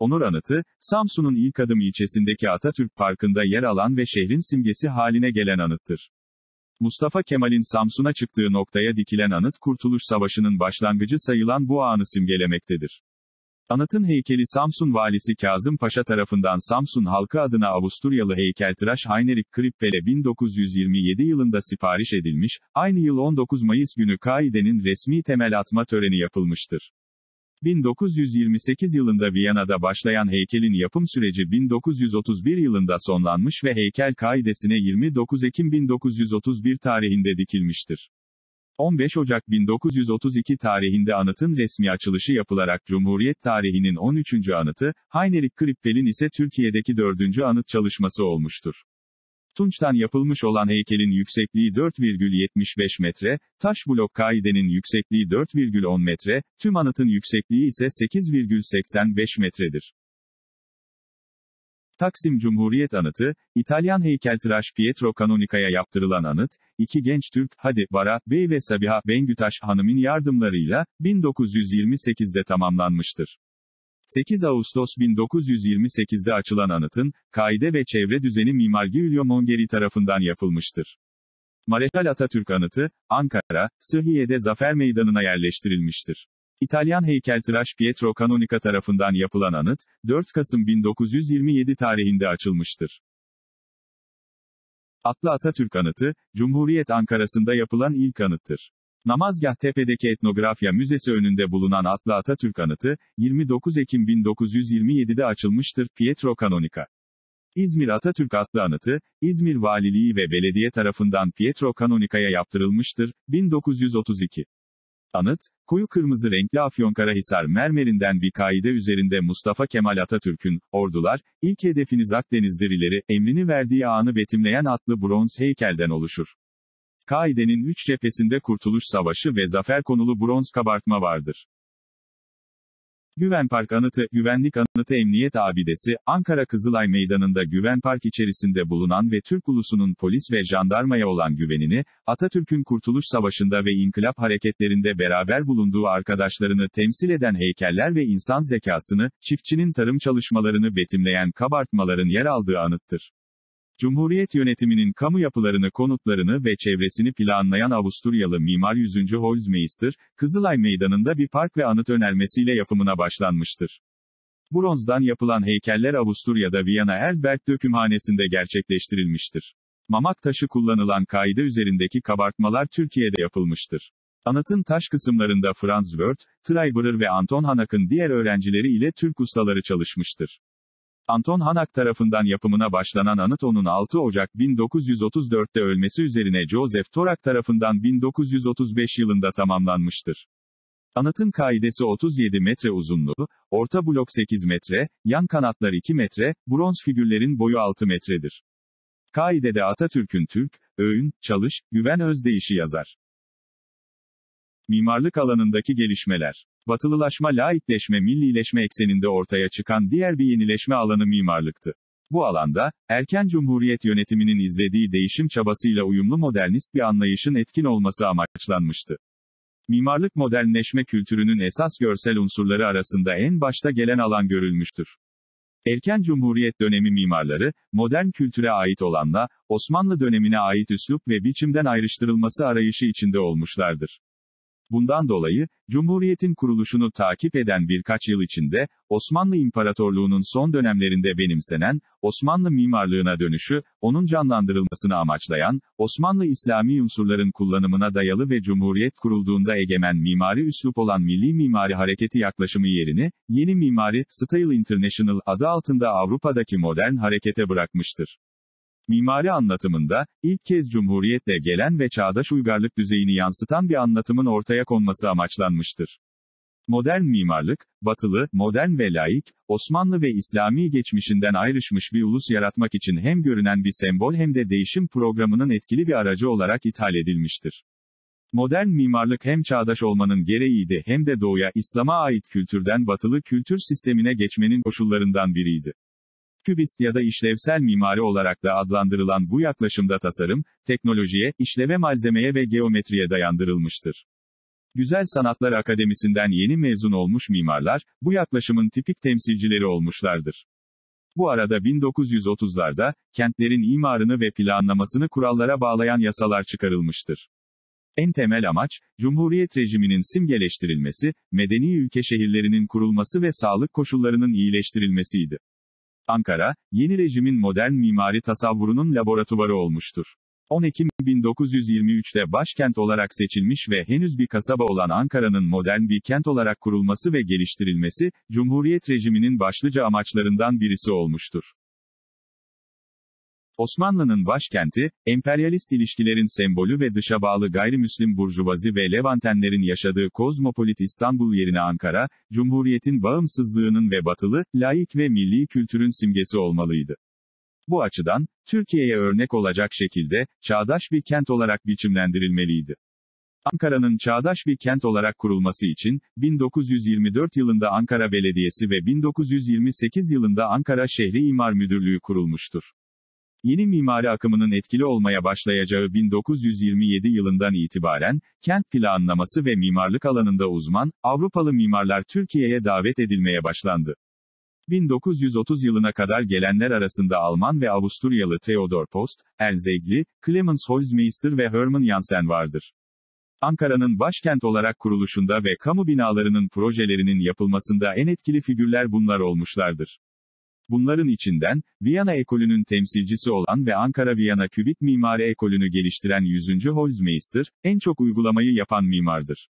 Onur Anıtı, Samsun'un ilk adım ilçesindeki Atatürk Parkı'nda yer alan ve şehrin simgesi haline gelen anıttır. Mustafa Kemal'in Samsun'a çıktığı noktaya dikilen anıt Kurtuluş Savaşı'nın başlangıcı sayılan bu anı simgelemektedir. Anıtın heykeli Samsun valisi Kazım Paşa tarafından Samsun halkı adına Avusturyalı heykeltıraş Heinrich Krippel'e 1927 yılında sipariş edilmiş, aynı yıl 19 Mayıs günü kaidenin resmi temel atma töreni yapılmıştır. 1928 yılında Viyana'da başlayan heykelin yapım süreci 1931 yılında sonlanmış ve heykel kaidesine 29 Ekim 1931 tarihinde dikilmiştir. 15 Ocak 1932 tarihinde anıtın resmi açılışı yapılarak Cumhuriyet tarihinin 13. anıtı, Heinrich Krippel'in ise Türkiye'deki 4. anıt çalışması olmuştur. Tunçtan yapılmış olan heykelin yüksekliği 4,75 metre, taş blok kaidenin yüksekliği 4,10 metre, tüm anıtın yüksekliği ise 8,85 metredir. Taksim Cumhuriyet Anıtı, İtalyan heykeltıraş Pietro Canonica'ya yaptırılan anıt, iki genç Türk, Hadi Bara Bey ve Sabiha Bengütaş Hanım'ın yardımlarıyla, 1928'de tamamlanmıştır. 8 Ağustos 1928'de açılan anıtın, kaide ve çevre düzeni Mimar Giulio Mongeri tarafından yapılmıştır. Mareşal Atatürk Anıtı, Ankara, Sıhhiye'de Zafer Meydanı'na yerleştirilmiştir. İtalyan heykeltıraş Pietro Canonica tarafından yapılan anıt, 4 Kasım 1927 tarihinde açılmıştır. Atlı Atatürk Anıtı, Cumhuriyet Ankara'sında yapılan ilk anıttır. Namazgah Tepe'deki Etnografya Müzesi önünde bulunan Atlı Atatürk Anıtı, 29 Ekim 1927'de açılmıştır, Pietro Kanonika. İzmir Atatürk Atlı Anıtı, İzmir Valiliği ve Belediye tarafından Pietro Kanonika'ya yaptırılmıştır, 1932. Anıt, koyu kırmızı renkli Afyonkarahisar mermerinden bir kaide üzerinde Mustafa Kemal Atatürk'ün, ordular, ilk hedefiniz Akdeniz'dir ileri, emrini verdiği anı betimleyen atlı bronz heykelden oluşur. Kaide'nin üç cephesinde Kurtuluş Savaşı ve zafer konulu bronz kabartma vardır. Güven Park Anıtı, Güvenlik Anıtı Emniyet Abidesi, Ankara Kızılay Meydanı'nda Güven Park içerisinde bulunan ve Türk ulusunun polis ve jandarmaya olan güvenini, Atatürk'ün Kurtuluş Savaşı'nda ve inkılap hareketlerinde beraber bulunduğu arkadaşlarını temsil eden heykeller ve insan zekasını, çiftçinin tarım çalışmalarını betimleyen kabartmaların yer aldığı anıttır. Cumhuriyet yönetiminin kamu yapılarını, konutlarını ve çevresini planlayan Avusturyalı mimar 100. Holzmeister, Kızılay Meydanı'nda bir park ve anıt önermesiyle yapımına başlanmıştır. Bronzdan yapılan heykeller Avusturya'da Viyana Erdberg dökümhanesinde gerçekleştirilmiştir. Mamak taşı kullanılan kaide üzerindeki kabartmalar Türkiye'de yapılmıştır. Anıtın taş kısımlarında Franz Wörth, Treiberer ve Anton Hanak'ın diğer öğrencileri ile Türk ustaları çalışmıştır. Anton Hanak tarafından yapımına başlanan anıt onun 6 Ocak 1934'te ölmesi üzerine Joseph Torak tarafından 1935 yılında tamamlanmıştır. Anıtın kaidesi 37 metre uzunluğu, orta blok 8 metre, yan kanatlar 2 metre, bronz figürlerin boyu 6 metredir. Kaidede Atatürk'ün Türk, öğün, çalış, güven özdeyişi yazar. Mimarlık alanındaki gelişmeler batılılaşma laikleşme millileşme ekseninde ortaya çıkan diğer bir yenileşme alanı mimarlıktı. Bu alanda, erken cumhuriyet yönetiminin izlediği değişim çabasıyla uyumlu modernist bir anlayışın etkin olması amaçlanmıştı. Mimarlık modernleşme kültürünün esas görsel unsurları arasında en başta gelen alan görülmüştür. Erken Cumhuriyet dönemi mimarları, modern kültüre ait olanla, Osmanlı dönemine ait üslup ve biçimden ayrıştırılması arayışı içinde olmuşlardır. Bundan dolayı, Cumhuriyet'in kuruluşunu takip eden birkaç yıl içinde, Osmanlı İmparatorluğu'nun son dönemlerinde benimsenen, Osmanlı mimarlığına dönüşü, onun canlandırılmasını amaçlayan, Osmanlı İslami unsurların kullanımına dayalı ve Cumhuriyet kurulduğunda egemen mimari üslup olan Milli Mimari Hareketi yaklaşımı yerini, yeni mimari, Style International adı altında Avrupa'daki modern harekete bırakmıştır. Mimari anlatımında, ilk kez Cumhuriyet'le gelen ve çağdaş uygarlık düzeyini yansıtan bir anlatımın ortaya konması amaçlanmıştır. Modern mimarlık, batılı, modern ve laik, Osmanlı ve İslami geçmişinden ayrışmış bir ulus yaratmak için hem görünen bir sembol hem de değişim programının etkili bir aracı olarak ithal edilmiştir. Modern mimarlık hem çağdaş olmanın gereğiydi hem de doğuya İslam'a ait kültürden batılı kültür sistemine geçmenin koşullarından biriydi. Kübist ya da işlevsel mimari olarak da adlandırılan bu yaklaşımda tasarım, teknolojiye, işleve malzemeye ve geometriye dayandırılmıştır. Güzel Sanatlar Akademisi'nden yeni mezun olmuş mimarlar, bu yaklaşımın tipik temsilcileri olmuşlardır. Bu arada 1930'larda, kentlerin imarını ve planlamasını kurallara bağlayan yasalar çıkarılmıştır. En temel amaç, Cumhuriyet rejiminin simgeleştirilmesi, medeni ülke şehirlerinin kurulması ve sağlık koşullarının iyileştirilmesiydi. Ankara, yeni rejimin modern mimari tasavvurunun laboratuvarı olmuştur. 10 Ekim 1923'te başkent olarak seçilmiş ve henüz bir kasaba olan Ankara'nın modern bir kent olarak kurulması ve geliştirilmesi, Cumhuriyet rejiminin başlıca amaçlarından birisi olmuştur. Osmanlı'nın başkenti, emperyalist ilişkilerin sembolü ve dışa bağlı gayrimüslim burjuvazi ve levantenlerin yaşadığı kozmopolit İstanbul yerine Ankara, Cumhuriyet'in bağımsızlığının ve batılı, laik ve milli kültürün simgesi olmalıydı. Bu açıdan, Türkiye'ye örnek olacak şekilde, çağdaş bir kent olarak biçimlendirilmeliydi. Ankara'nın çağdaş bir kent olarak kurulması için, 1924 yılında Ankara Belediyesi ve 1928 yılında Ankara Şehri İmar Müdürlüğü kurulmuştur. Yeni mimari akımının etkili olmaya başlayacağı 1927 yılından itibaren, kent planlaması ve mimarlık alanında uzman, Avrupalı mimarlar Türkiye'ye davet edilmeye başlandı. 1930 yılına kadar gelenler arasında Alman ve Avusturyalı Theodor Post, Erzegli, Clemens Holzmeister ve Hermann Janssen vardır. Ankara'nın başkent olarak kuruluşunda ve kamu binalarının projelerinin yapılmasında en etkili figürler bunlar olmuşlardır. Bunların içinden, Viyana ekolünün temsilcisi olan ve Ankara-Viyana kübik mimari ekolünü geliştiren 100. Holzmeister, en çok uygulamayı yapan mimardır.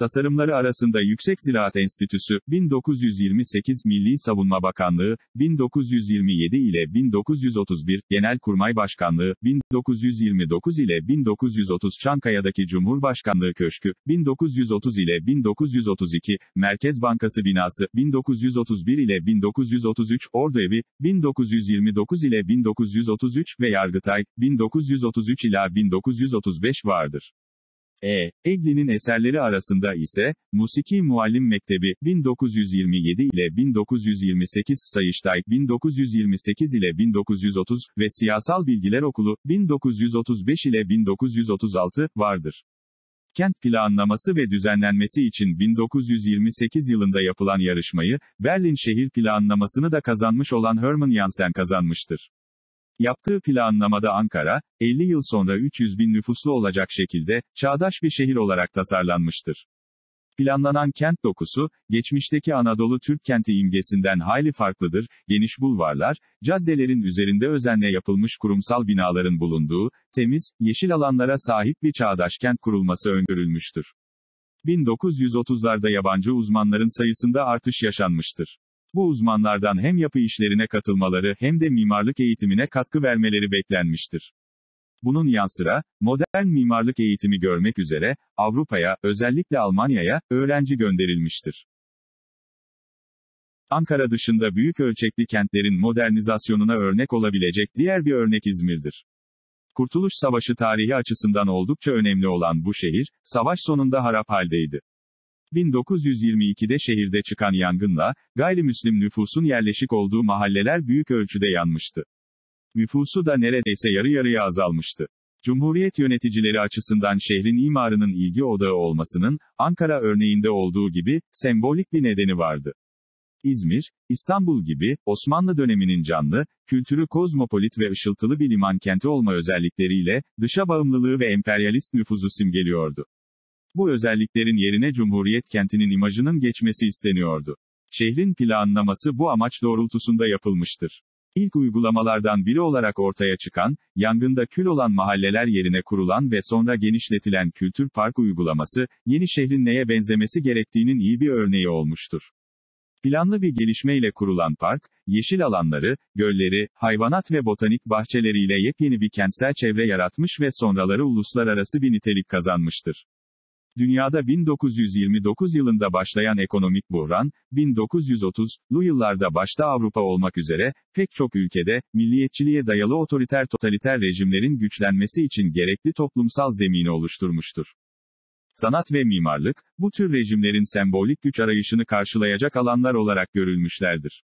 Tasarımları arasında Yüksek Ziraat Enstitüsü, 1928 Milli Savunma Bakanlığı, 1927 ile 1931 Genelkurmay Başkanlığı, 1929 ile 1930 Çankaya'daki Cumhurbaşkanlığı Köşkü, 1930 ile 1932 Merkez Bankası Binası, 1931 ile 1933 Ordu Evi, 1929 ile 1933 ve Yargıtay, 1933 ila 1935 vardır. E. Egli'nin eserleri arasında ise, Musiki Muallim Mektebi, 1927 ile 1928, Sayıştay, 1928 ile 1930 ve Siyasal Bilgiler Okulu, 1935 ile 1936, vardır. Kent planlaması ve düzenlenmesi için 1928 yılında yapılan yarışmayı, Berlin şehir planlamasını da kazanmış olan Hermann Jansen kazanmıştır. Yaptığı planlamada Ankara, 50 yıl sonra 300 bin nüfuslu olacak şekilde, çağdaş bir şehir olarak tasarlanmıştır. Planlanan kent dokusu, geçmişteki Anadolu Türk kenti imgesinden hayli farklıdır, geniş bulvarlar, caddelerin üzerinde özenle yapılmış kurumsal binaların bulunduğu, temiz, yeşil alanlara sahip bir çağdaş kent kurulması öngörülmüştür. 1930'larda yabancı uzmanların sayısında artış yaşanmıştır. Bu uzmanlardan hem yapı işlerine katılmaları hem de mimarlık eğitimine katkı vermeleri beklenmiştir. Bunun yansıra, modern mimarlık eğitimi görmek üzere, Avrupa'ya, özellikle Almanya'ya, öğrenci gönderilmiştir. Ankara dışında büyük ölçekli kentlerin modernizasyonuna örnek olabilecek diğer bir örnek İzmir'dir. Kurtuluş Savaşı tarihi açısından oldukça önemli olan bu şehir, savaş sonunda harap haldeydi. 1922'de şehirde çıkan yangınla, gayrimüslim nüfusun yerleşik olduğu mahalleler büyük ölçüde yanmıştı. Nüfusu da neredeyse yarı yarıya azalmıştı. Cumhuriyet yöneticileri açısından şehrin imarının ilgi odağı olmasının, Ankara örneğinde olduğu gibi, sembolik bir nedeni vardı. İzmir, İstanbul gibi, Osmanlı döneminin canlı, kültürü kozmopolit ve ışıltılı bir liman kenti olma özellikleriyle, dışa bağımlılığı ve emperyalist nüfuzu simgeliyordu. Bu özelliklerin yerine Cumhuriyet kentinin imajının geçmesi isteniyordu. Şehrin planlaması bu amaç doğrultusunda yapılmıştır. İlk uygulamalardan biri olarak ortaya çıkan, yangında kül olan mahalleler yerine kurulan ve sonra genişletilen kültür park uygulaması, yeni şehrin neye benzemesi gerektiğinin iyi bir örneği olmuştur. Planlı bir gelişmeyle kurulan park, yeşil alanları, gölleri, hayvanat ve botanik bahçeleriyle yepyeni bir kentsel çevre yaratmış ve sonraları uluslararası bir nitelik kazanmıştır. Dünyada 1929 yılında başlayan ekonomik buhran, 1930'lu yıllarda başta Avrupa olmak üzere, pek çok ülkede, milliyetçiliğe dayalı otoriter totaliter rejimlerin güçlenmesi için gerekli toplumsal zemini oluşturmuştur. Sanat ve mimarlık, bu tür rejimlerin sembolik güç arayışını karşılayacak alanlar olarak görülmüşlerdir.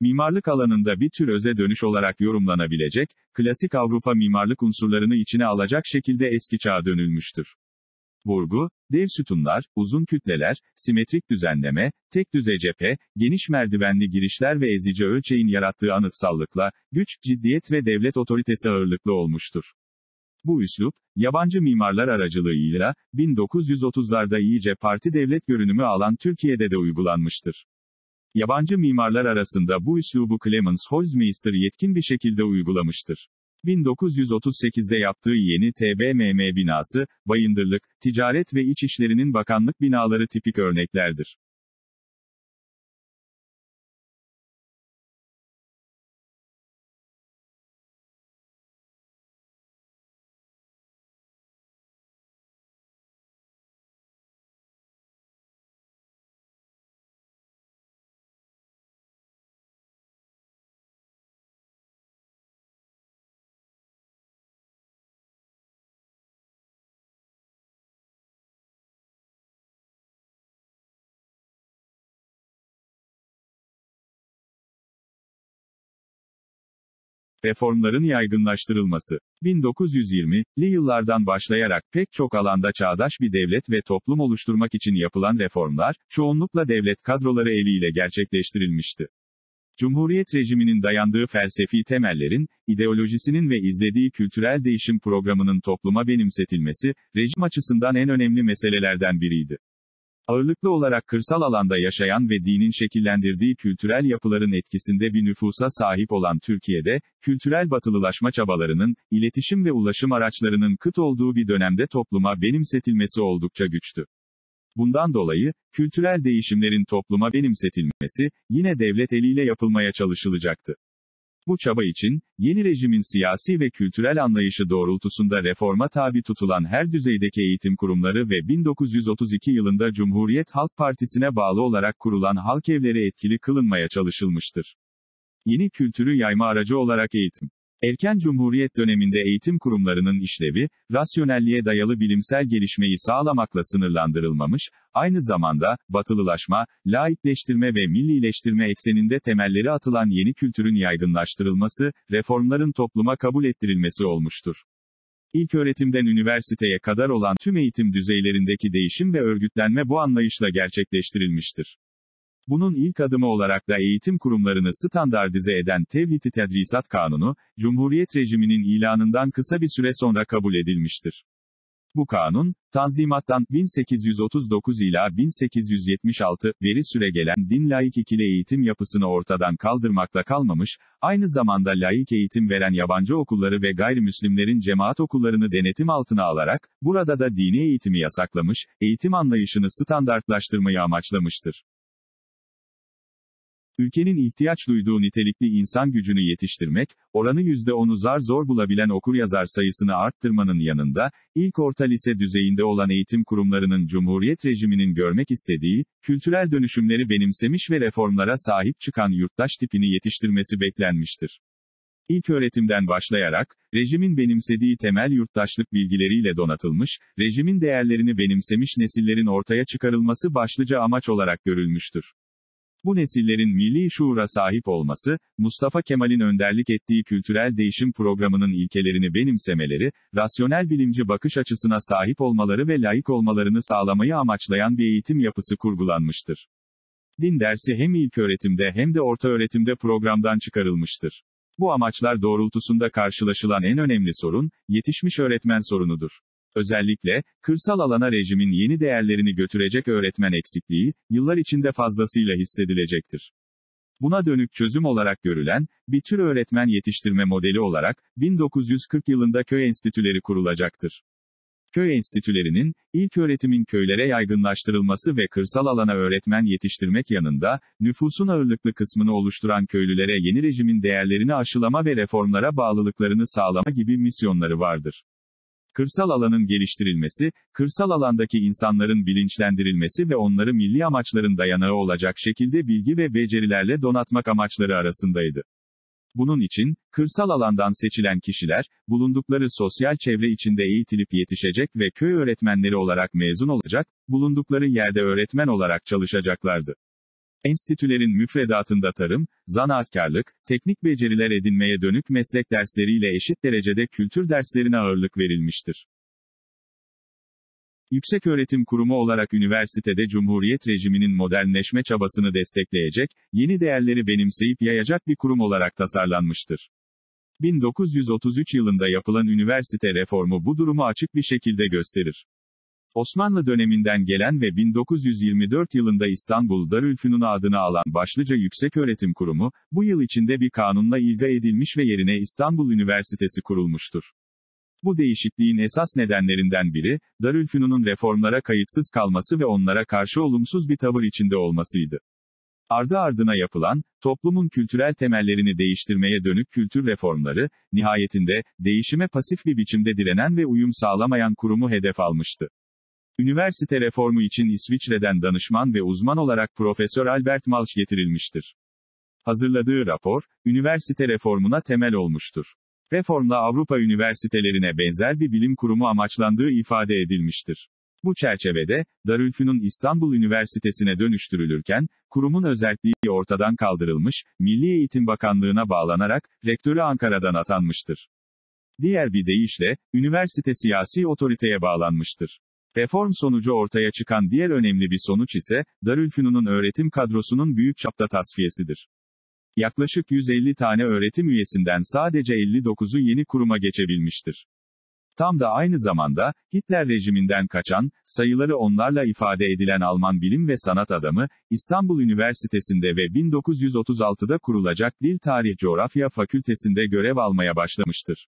Mimarlık alanında bir tür öze dönüş olarak yorumlanabilecek, klasik Avrupa mimarlık unsurlarını içine alacak şekilde eski çağa dönülmüştür. Vurgu, dev sütunlar, uzun kütleler, simetrik düzenleme, tek düze cephe, geniş merdivenli girişler ve ezici ölçeğin yarattığı anıtsallıkla, güç, ciddiyet ve devlet otoritesi ağırlıklı olmuştur. Bu üslup, yabancı mimarlar aracılığıyla, 1930'larda iyice parti devlet görünümü alan Türkiye'de de uygulanmıştır. Yabancı mimarlar arasında bu üslubu Clemens Holzmeister yetkin bir şekilde uygulamıştır. 1938'de yaptığı yeni TBMM binası, Bayındırlık, Ticaret ve İçişleri'nin bakanlık binaları tipik örneklerdir. Reformların yaygınlaştırılması. 1920'li yıllardan başlayarak pek çok alanda çağdaş bir devlet ve toplum oluşturmak için yapılan reformlar, çoğunlukla devlet kadroları eliyle gerçekleştirilmişti. Cumhuriyet rejiminin dayandığı felsefi temellerin, ideolojisinin ve izlediği kültürel değişim programının topluma benimsetilmesi, rejim açısından en önemli meselelerden biriydi. Ağırlıklı olarak kırsal alanda yaşayan ve dinin şekillendirdiği kültürel yapıların etkisinde bir nüfusa sahip olan Türkiye'de, kültürel batılılaşma çabalarının, iletişim ve ulaşım araçlarının kıt olduğu bir dönemde topluma benimsetilmesi oldukça güçtü. Bundan dolayı, kültürel değişimlerin topluma benimsetilmesi, yine devlet eliyle yapılmaya çalışılacaktı. Bu çaba için, yeni rejimin siyasi ve kültürel anlayışı doğrultusunda reforma tabi tutulan her düzeydeki eğitim kurumları ve 1932 yılında Cumhuriyet Halk Partisi'ne bağlı olarak kurulan halk evleri etkili kılınmaya çalışılmıştır. Yeni kültürü yayma aracı olarak eğitim Erken Cumhuriyet döneminde eğitim kurumlarının işlevi, rasyonelliğe dayalı bilimsel gelişmeyi sağlamakla sınırlandırılmamış, aynı zamanda, batılılaşma, laikleştirme ve millileştirme ekseninde temelleri atılan yeni kültürün yaygınlaştırılması, reformların topluma kabul ettirilmesi olmuştur. İlk öğretimden üniversiteye kadar olan tüm eğitim düzeylerindeki değişim ve örgütlenme bu anlayışla gerçekleştirilmiştir. Bunun ilk adımı olarak da eğitim kurumlarını standartize eden Tevhid-i Tedrisat Kanunu, Cumhuriyet rejiminin ilanından kısa bir süre sonra kabul edilmiştir. Bu kanun, Tanzimat'tan 1839 ila 1876 veri süre gelen din laik ikili eğitim yapısını ortadan kaldırmakla kalmamış, aynı zamanda laik eğitim veren yabancı okulları ve gayrimüslimlerin cemaat okullarını denetim altına alarak, burada da dini eğitimi yasaklamış, eğitim anlayışını standartlaştırmayı amaçlamıştır. Ülkenin ihtiyaç duyduğu nitelikli insan gücünü yetiştirmek, oranı %10'u zar zor bulabilen okuryazar sayısını arttırmanın yanında, ilk orta lise düzeyinde olan eğitim kurumlarının Cumhuriyet rejiminin görmek istediği, kültürel dönüşümleri benimsemiş ve reformlara sahip çıkan yurttaş tipini yetiştirmesi beklenmiştir. İlk öğretimden başlayarak, rejimin benimsediği temel yurttaşlık bilgileriyle donatılmış, rejimin değerlerini benimsemiş nesillerin ortaya çıkarılması başlıca amaç olarak görülmüştür. Bu nesillerin milli şuura sahip olması, Mustafa Kemal'in önderlik ettiği kültürel değişim programının ilkelerini benimsemeleri, rasyonel bilimci bakış açısına sahip olmaları ve layık olmalarını sağlamayı amaçlayan bir eğitim yapısı kurgulanmıştır. Din dersi hem ilköğretimde hem de orta öğretimde programdan çıkarılmıştır. Bu amaçlar doğrultusunda karşılaşılan en önemli sorun, yetişmiş öğretmen sorunudur. Özellikle, kırsal alana rejimin yeni değerlerini götürecek öğretmen eksikliği, yıllar içinde fazlasıyla hissedilecektir. Buna dönük çözüm olarak görülen, bir tür öğretmen yetiştirme modeli olarak, 1940 yılında köy enstitüleri kurulacaktır. Köy enstitülerinin, ilk öğretimin köylere yaygınlaştırılması ve kırsal alana öğretmen yetiştirmek yanında, nüfusun ağırlıklı kısmını oluşturan köylülere yeni rejimin değerlerini aşılama ve reformlara bağlılıklarını sağlama gibi misyonları vardır. Kırsal alanın geliştirilmesi, kırsal alandaki insanların bilinçlendirilmesi ve onları milli amaçların dayanağı olacak şekilde bilgi ve becerilerle donatmak amaçları arasındaydı. Bunun için, kırsal alandan seçilen kişiler, bulundukları sosyal çevre içinde eğitilip yetişecek ve köy öğretmenleri olarak mezun olacak, bulundukları yerde öğretmen olarak çalışacaklardı. Enstitülerin müfredatında tarım, zanaatkarlık, teknik beceriler edinmeye dönük meslek dersleriyle eşit derecede kültür derslerine ağırlık verilmiştir. Yükseköğretim kurumu olarak üniversitede Cumhuriyet rejiminin modernleşme çabasını destekleyecek, yeni değerleri benimseyip yayacak bir kurum olarak tasarlanmıştır. 1933 yılında yapılan üniversite reformu bu durumu açık bir şekilde gösterir. Osmanlı döneminden gelen ve 1924 yılında İstanbul Darülfünun adını alan başlıca Yükseköğretim Kurumu, bu yıl içinde bir kanunla ilga edilmiş ve yerine İstanbul Üniversitesi kurulmuştur. Bu değişikliğin esas nedenlerinden biri, Darülfünun'un reformlara kayıtsız kalması ve onlara karşı olumsuz bir tavır içinde olmasıydı. Ardı ardına yapılan, toplumun kültürel temellerini değiştirmeye dönük kültür reformları, nihayetinde, değişime pasif bir biçimde direnen ve uyum sağlamayan kurumu hedef almıştı. Üniversite reformu için İsviçre'den danışman ve uzman olarak Profesör Albert Malch getirilmiştir. Hazırladığı rapor, üniversite reformuna temel olmuştur. Reformla Avrupa üniversitelerine benzer bir bilim kurumu amaçlandığı ifade edilmiştir. Bu çerçevede, Darülfünun İstanbul Üniversitesi'ne dönüştürülürken, kurumun özelliği ortadan kaldırılmış, Milli Eğitim Bakanlığı'na bağlanarak, rektörü Ankara'dan atanmıştır. Diğer bir deyişle, üniversite siyasi otoriteye bağlanmıştır. Reform sonucu ortaya çıkan diğer önemli bir sonuç ise, Darülfünun'un öğretim kadrosunun büyük çapta tasfiyesidir. Yaklaşık 150 tane öğretim üyesinden sadece 59'u yeni kuruma geçebilmiştir. Tam da aynı zamanda, Hitler rejiminden kaçan, sayıları onlarla ifade edilen Alman bilim ve sanat adamı, İstanbul Üniversitesi'nde ve 1936'da kurulacak Dil Tarih Coğrafya Fakültesi'nde görev almaya başlamıştır.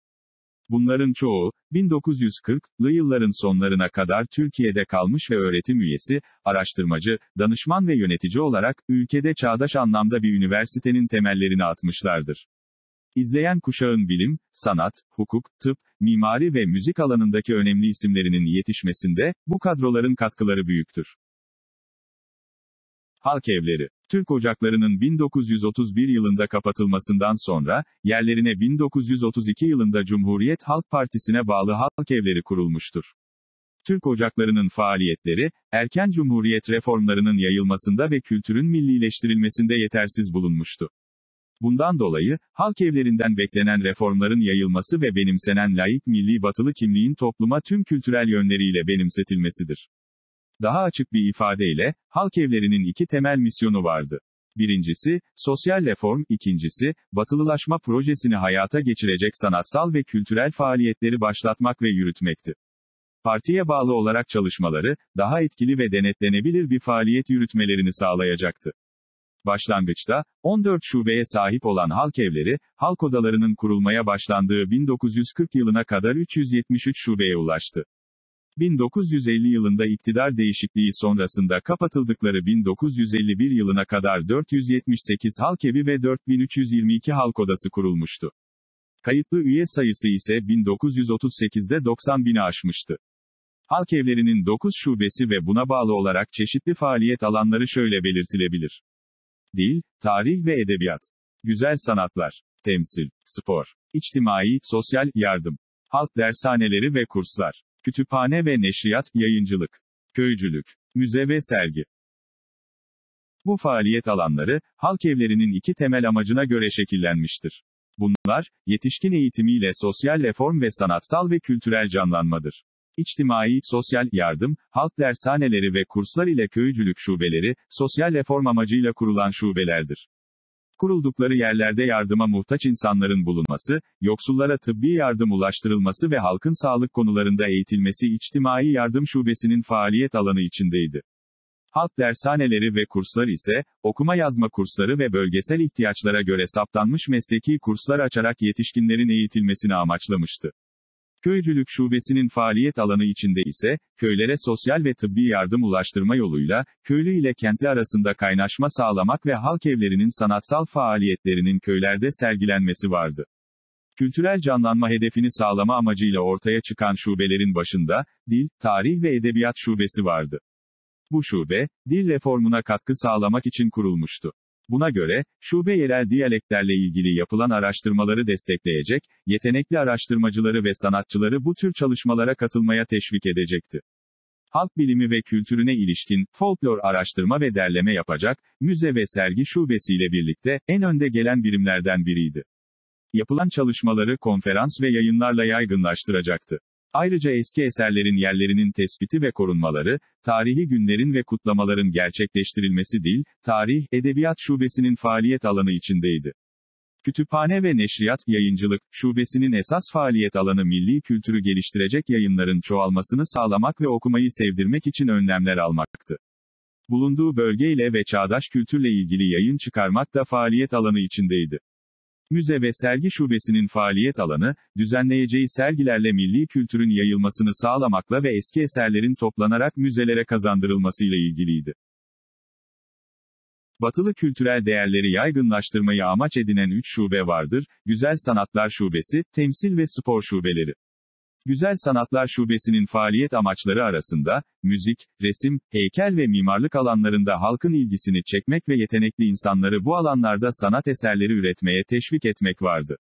Bunların çoğu, 1940'lı yılların sonlarına kadar Türkiye'de kalmış ve öğretim üyesi, araştırmacı, danışman ve yönetici olarak, ülkede çağdaş anlamda bir üniversitenin temellerini atmışlardır. İzleyen kuşağın bilim, sanat, hukuk, tıp, mimari ve müzik alanındaki önemli isimlerinin yetişmesinde, bu kadroların katkıları büyüktür. Halk evleri. Türk ocaklarının 1931 yılında kapatılmasından sonra, yerlerine 1932 yılında Cumhuriyet Halk Partisi'ne bağlı halk evleri kurulmuştur. Türk ocaklarının faaliyetleri, erken cumhuriyet reformlarının yayılmasında ve kültürün millileştirilmesinde yetersiz bulunmuştu. Bundan dolayı, halk evlerinden beklenen reformların yayılması ve benimsenen layık milli batılı kimliğin topluma tüm kültürel yönleriyle benimsetilmesidir. Daha açık bir ifadeyle, halk evlerinin iki temel misyonu vardı. Birincisi, sosyal reform, ikincisi, batılılaşma projesini hayata geçirecek sanatsal ve kültürel faaliyetleri başlatmak ve yürütmekti. Partiye bağlı olarak çalışmaları, daha etkili ve denetlenebilir bir faaliyet yürütmelerini sağlayacaktı. Başlangıçta, 14 şubeye sahip olan halk evleri, halk odalarının kurulmaya başlandığı 1940 yılına kadar 373 şubeye ulaştı. 1950 yılında iktidar değişikliği sonrasında kapatıldıkları 1951 yılına kadar 478 halk evi ve 4322 halk odası kurulmuştu. Kayıtlı üye sayısı ise 1938'de 90 bini aşmıştı. Halk evlerinin 9 şubesi ve buna bağlı olarak çeşitli faaliyet alanları şöyle belirtilebilir. Dil, tarih ve edebiyat. Güzel sanatlar. Temsil, spor, içtimai, sosyal, yardım. Halk dershaneleri ve kurslar. Kütüphane ve neşriyat, yayıncılık, köycülük, müze ve sergi. Bu faaliyet alanları, halk evlerinin iki temel amacına göre şekillenmiştir. Bunlar, yetişkin eğitimiyle sosyal reform ve sanatsal ve kültürel canlanmadır. İçtimai, sosyal yardım, halk dershaneleri ve kurslar ile köycülük şubeleri, sosyal reform amacıyla kurulan şubelerdir. Kuruldukları yerlerde yardıma muhtaç insanların bulunması, yoksullara tıbbi yardım ulaştırılması ve halkın sağlık konularında eğitilmesi içtimai yardım şubesinin faaliyet alanı içindeydi. Halk dershaneleri ve kurslar ise, okuma yazma kursları ve bölgesel ihtiyaçlara göre saptanmış mesleki kurslar açarak yetişkinlerin eğitilmesini amaçlamıştı. Köycülük şubesinin faaliyet alanı içinde ise, köylere sosyal ve tıbbi yardım ulaştırma yoluyla, köylü ile kentli arasında kaynaşma sağlamak ve halk evlerinin sanatsal faaliyetlerinin köylerde sergilenmesi vardı. Kültürel canlanma hedefini sağlama amacıyla ortaya çıkan şubelerin başında, dil, tarih ve edebiyat şubesi vardı. Bu şube, dil reformuna katkı sağlamak için kurulmuştu. Buna göre, şube yerel diyaleklerle ilgili yapılan araştırmaları destekleyecek, yetenekli araştırmacıları ve sanatçıları bu tür çalışmalara katılmaya teşvik edecekti halk bilimi ve kültürüne ilişkin, folklor araştırma ve derleme yapacak, müze ve sergi şubesiyle birlikte, en önde gelen birimlerden biriydi. Yapılan çalışmaları konferans ve yayınlarla yaygınlaştıracaktı. Ayrıca eski eserlerin yerlerinin tespiti ve korunmaları, tarihi günlerin ve kutlamaların gerçekleştirilmesi dil, tarih, edebiyat şubesinin faaliyet alanı içindeydi. Kütüphane ve Neşriyat, Yayıncılık, Şubesinin esas faaliyet alanı milli kültürü geliştirecek yayınların çoğalmasını sağlamak ve okumayı sevdirmek için önlemler almaktı. Bulunduğu bölgeyle ve çağdaş kültürle ilgili yayın çıkarmak da faaliyet alanı içindeydi. Müze ve sergi şubesinin faaliyet alanı, düzenleyeceği sergilerle milli kültürün yayılmasını sağlamakla ve eski eserlerin toplanarak müzelere kazandırılmasıyla ilgiliydi. Batılı kültürel değerleri yaygınlaştırmayı amaç edinen 3 şube vardır, Güzel Sanatlar Şubesi, Temsil ve Spor Şubeleri. Güzel Sanatlar Şubesi'nin faaliyet amaçları arasında, müzik, resim, heykel ve mimarlık alanlarında halkın ilgisini çekmek ve yetenekli insanları bu alanlarda sanat eserleri üretmeye teşvik etmek vardı.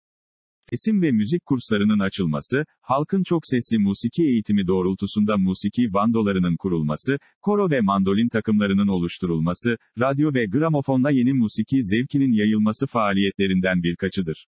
Resim ve müzik kurslarının açılması, halkın çok sesli musiki eğitimi doğrultusunda musiki bandolarının kurulması, koro ve mandolin takımlarının oluşturulması, radyo ve gramofonla yeni musiki zevkinin yayılması faaliyetlerinden birkaçıdır.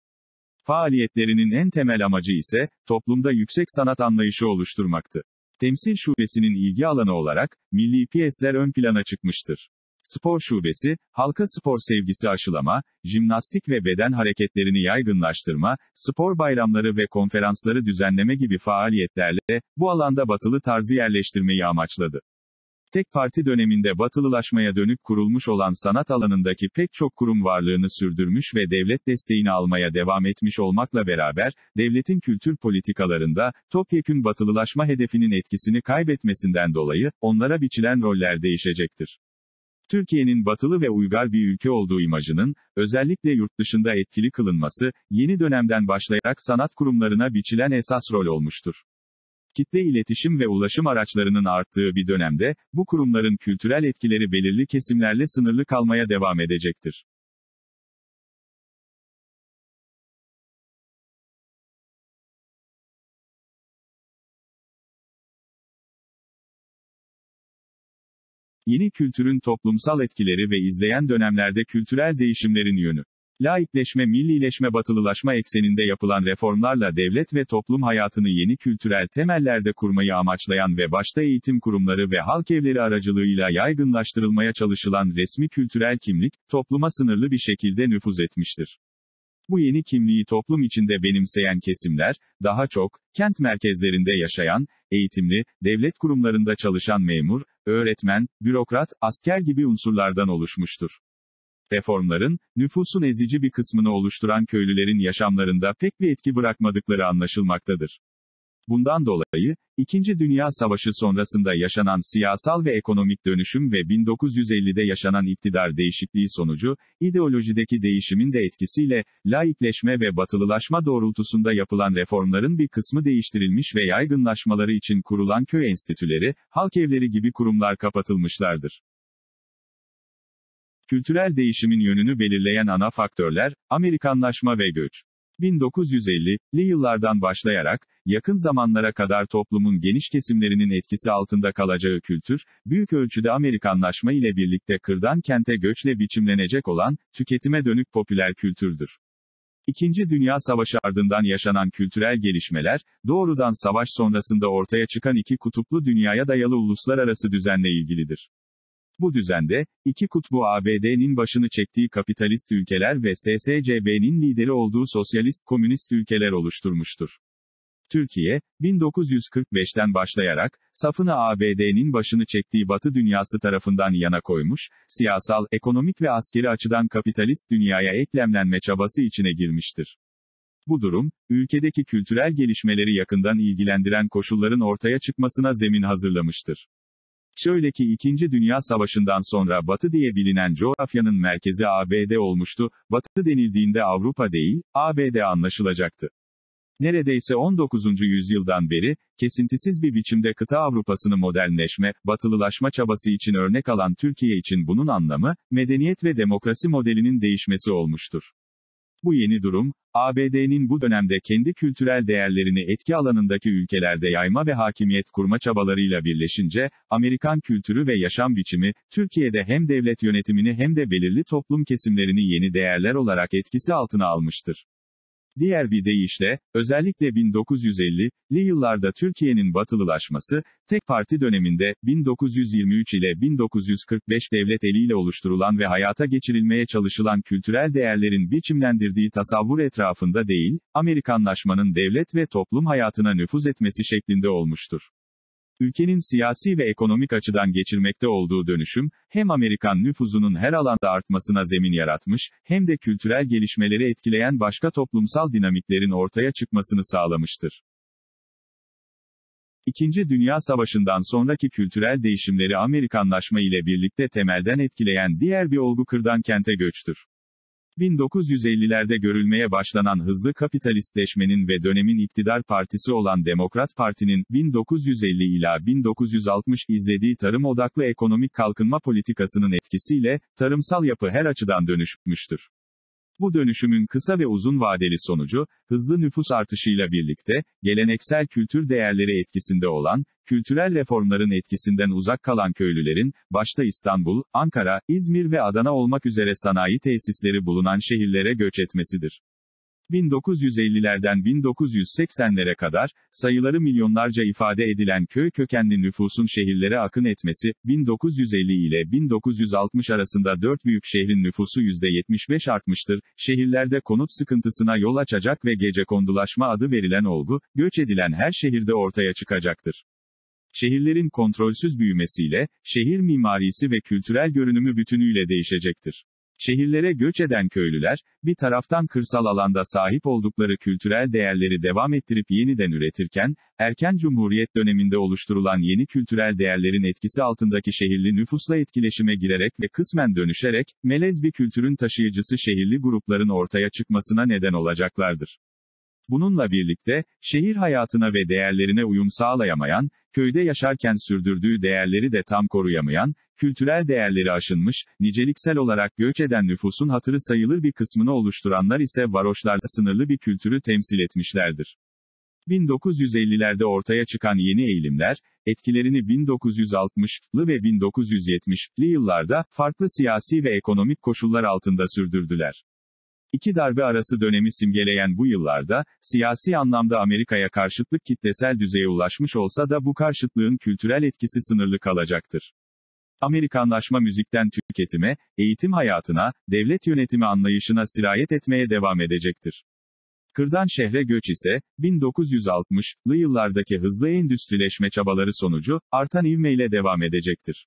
Faaliyetlerinin en temel amacı ise, toplumda yüksek sanat anlayışı oluşturmaktı. Temsil şubesinin ilgi alanı olarak, milli piyesler ön plana çıkmıştır. Spor şubesi, halka spor sevgisi aşılama, jimnastik ve beden hareketlerini yaygınlaştırma, spor bayramları ve konferansları düzenleme gibi faaliyetlerle, bu alanda batılı tarzı yerleştirmeyi amaçladı. Tek parti döneminde batılılaşmaya dönük kurulmuş olan sanat alanındaki pek çok kurum varlığını sürdürmüş ve devlet desteğini almaya devam etmiş olmakla beraber, devletin kültür politikalarında, topyekün batılılaşma hedefinin etkisini kaybetmesinden dolayı, onlara biçilen roller değişecektir. Türkiye'nin batılı ve uygar bir ülke olduğu imajının, özellikle yurt dışında etkili kılınması, yeni dönemden başlayarak sanat kurumlarına biçilen esas rol olmuştur kitle iletişim ve ulaşım araçlarının arttığı bir dönemde, bu kurumların kültürel etkileri belirli kesimlerle sınırlı kalmaya devam edecektir. Yeni kültürün toplumsal etkileri ve izleyen dönemlerde kültürel değişimlerin yönü Laikleşme, millileşme, batılılaşma ekseninde yapılan reformlarla devlet ve toplum hayatını yeni kültürel temellerde kurmayı amaçlayan ve başta eğitim kurumları ve halk evleri aracılığıyla yaygınlaştırılmaya çalışılan resmi kültürel kimlik, topluma sınırlı bir şekilde nüfuz etmiştir. Bu yeni kimliği toplum içinde benimseyen kesimler, daha çok, kent merkezlerinde yaşayan, eğitimli, devlet kurumlarında çalışan memur, öğretmen, bürokrat, asker gibi unsurlardan oluşmuştur. Reformların, nüfusun ezici bir kısmını oluşturan köylülerin yaşamlarında pek bir etki bırakmadıkları anlaşılmaktadır. Bundan dolayı, İkinci Dünya Savaşı sonrasında yaşanan siyasal ve ekonomik dönüşüm ve 1950'de yaşanan iktidar değişikliği sonucu, ideolojideki değişimin de etkisiyle, laikleşme ve batılılaşma doğrultusunda yapılan reformların bir kısmı değiştirilmiş ve yaygınlaşmaları için kurulan köy enstitüleri, halk evleri gibi kurumlar kapatılmışlardır. Kültürel değişimin yönünü belirleyen ana faktörler, Amerikanlaşma ve göç. 1950'li yıllardan başlayarak, yakın zamanlara kadar toplumun geniş kesimlerinin etkisi altında kalacağı kültür, büyük ölçüde Amerikanlaşma ile birlikte kırdan kente göçle biçimlenecek olan, tüketime dönük popüler kültürdür. İkinci Dünya Savaşı ardından yaşanan kültürel gelişmeler, doğrudan savaş sonrasında ortaya çıkan iki kutuplu dünyaya dayalı uluslararası düzenle ilgilidir. Bu düzende, iki kutbu ABD'nin başını çektiği kapitalist ülkeler ve SSCB'nin lideri olduğu sosyalist komünist ülkeler oluşturmuştur. Türkiye, 1945'ten başlayarak, safını ABD'nin başını çektiği Batı dünyası tarafından yana koymuş, siyasal, ekonomik ve askeri açıdan kapitalist dünyaya eklemlenme çabası içine girmiştir. Bu durum, ülkedeki kültürel gelişmeleri yakından ilgilendiren koşulların ortaya çıkmasına zemin hazırlamıştır. Şöyle ki İkinci Dünya Savaşı'ndan sonra Batı diye bilinen coğrafyanın merkezi ABD olmuştu, Batı denildiğinde Avrupa değil, ABD anlaşılacaktı. Neredeyse 19. yüzyıldan beri, kesintisiz bir biçimde kıta Avrupa'sını modernleşme, batılılaşma çabası için örnek alan Türkiye için bunun anlamı, medeniyet ve demokrasi modelinin değişmesi olmuştur. Bu yeni durum, ABD'nin bu dönemde kendi kültürel değerlerini etki alanındaki ülkelerde yayma ve hakimiyet kurma çabalarıyla birleşince, Amerikan kültürü ve yaşam biçimi, Türkiye'de hem devlet yönetimini hem de belirli toplum kesimlerini yeni değerler olarak etkisi altına almıştır. Diğer bir deyişle, özellikle 1950'li yıllarda Türkiye'nin batılılaşması, tek parti döneminde 1923 ile 1945 devlet eliyle oluşturulan ve hayata geçirilmeye çalışılan kültürel değerlerin biçimlendirdiği tasavvur etrafında değil, Amerikanlaşmanın devlet ve toplum hayatına nüfuz etmesi şeklinde olmuştur. Ülkenin siyasi ve ekonomik açıdan geçirmekte olduğu dönüşüm, hem Amerikan nüfuzunun her alanda artmasına zemin yaratmış, hem de kültürel gelişmeleri etkileyen başka toplumsal dinamiklerin ortaya çıkmasını sağlamıştır. İkinci Dünya Savaşı'ndan sonraki kültürel değişimleri Amerikanlaşma ile birlikte temelden etkileyen diğer bir olgu kırdan kente göçtür. 1950'lerde görülmeye başlanan hızlı kapitalistleşmenin ve dönemin iktidar partisi olan Demokrat Parti'nin, 1950 ila 1960 izlediği tarım odaklı ekonomik kalkınma politikasının etkisiyle, tarımsal yapı her açıdan dönüşmüştür. Bu dönüşümün kısa ve uzun vadeli sonucu, hızlı nüfus artışıyla birlikte, geleneksel kültür değerleri etkisinde olan, kültürel reformların etkisinden uzak kalan köylülerin, başta İstanbul, Ankara, İzmir ve Adana olmak üzere sanayi tesisleri bulunan şehirlere göç etmesidir. 1950'lerden 1980'lere kadar, sayıları milyonlarca ifade edilen köy kökenli nüfusun şehirlere akın etmesi, 1950 ile 1960 arasında dört büyük şehrin nüfusu %75 artmıştır, şehirlerde konut sıkıntısına yol açacak ve gece kondulaşma adı verilen olgu, göç edilen her şehirde ortaya çıkacaktır. Şehirlerin kontrolsüz büyümesiyle, şehir mimarisi ve kültürel görünümü bütünüyle değişecektir. Şehirlere göç eden köylüler, bir taraftan kırsal alanda sahip oldukları kültürel değerleri devam ettirip yeniden üretirken, erken cumhuriyet döneminde oluşturulan yeni kültürel değerlerin etkisi altındaki şehirli nüfusla etkileşime girerek ve kısmen dönüşerek, melez bir kültürün taşıyıcısı şehirli grupların ortaya çıkmasına neden olacaklardır. Bununla birlikte, şehir hayatına ve değerlerine uyum sağlayamayan, köyde yaşarken sürdürdüğü değerleri de tam koruyamayan, Kültürel değerleri aşınmış, niceliksel olarak göç eden nüfusun hatırı sayılır bir kısmını oluşturanlar ise varoşlarda sınırlı bir kültürü temsil etmişlerdir. 1950'lerde ortaya çıkan yeni eğilimler, etkilerini 1960'lı ve 1970'li yıllarda, farklı siyasi ve ekonomik koşullar altında sürdürdüler. İki darbe arası dönemi simgeleyen bu yıllarda, siyasi anlamda Amerika'ya karşıtlık kitlesel düzeye ulaşmış olsa da bu karşıtlığın kültürel etkisi sınırlı kalacaktır. Amerikanlaşma müzikten tüketime, eğitim hayatına, devlet yönetimi anlayışına sirayet etmeye devam edecektir. Kırdan şehre göç ise, 1960'lı yıllardaki hızlı endüstrileşme çabaları sonucu, artan ivmeyle devam edecektir.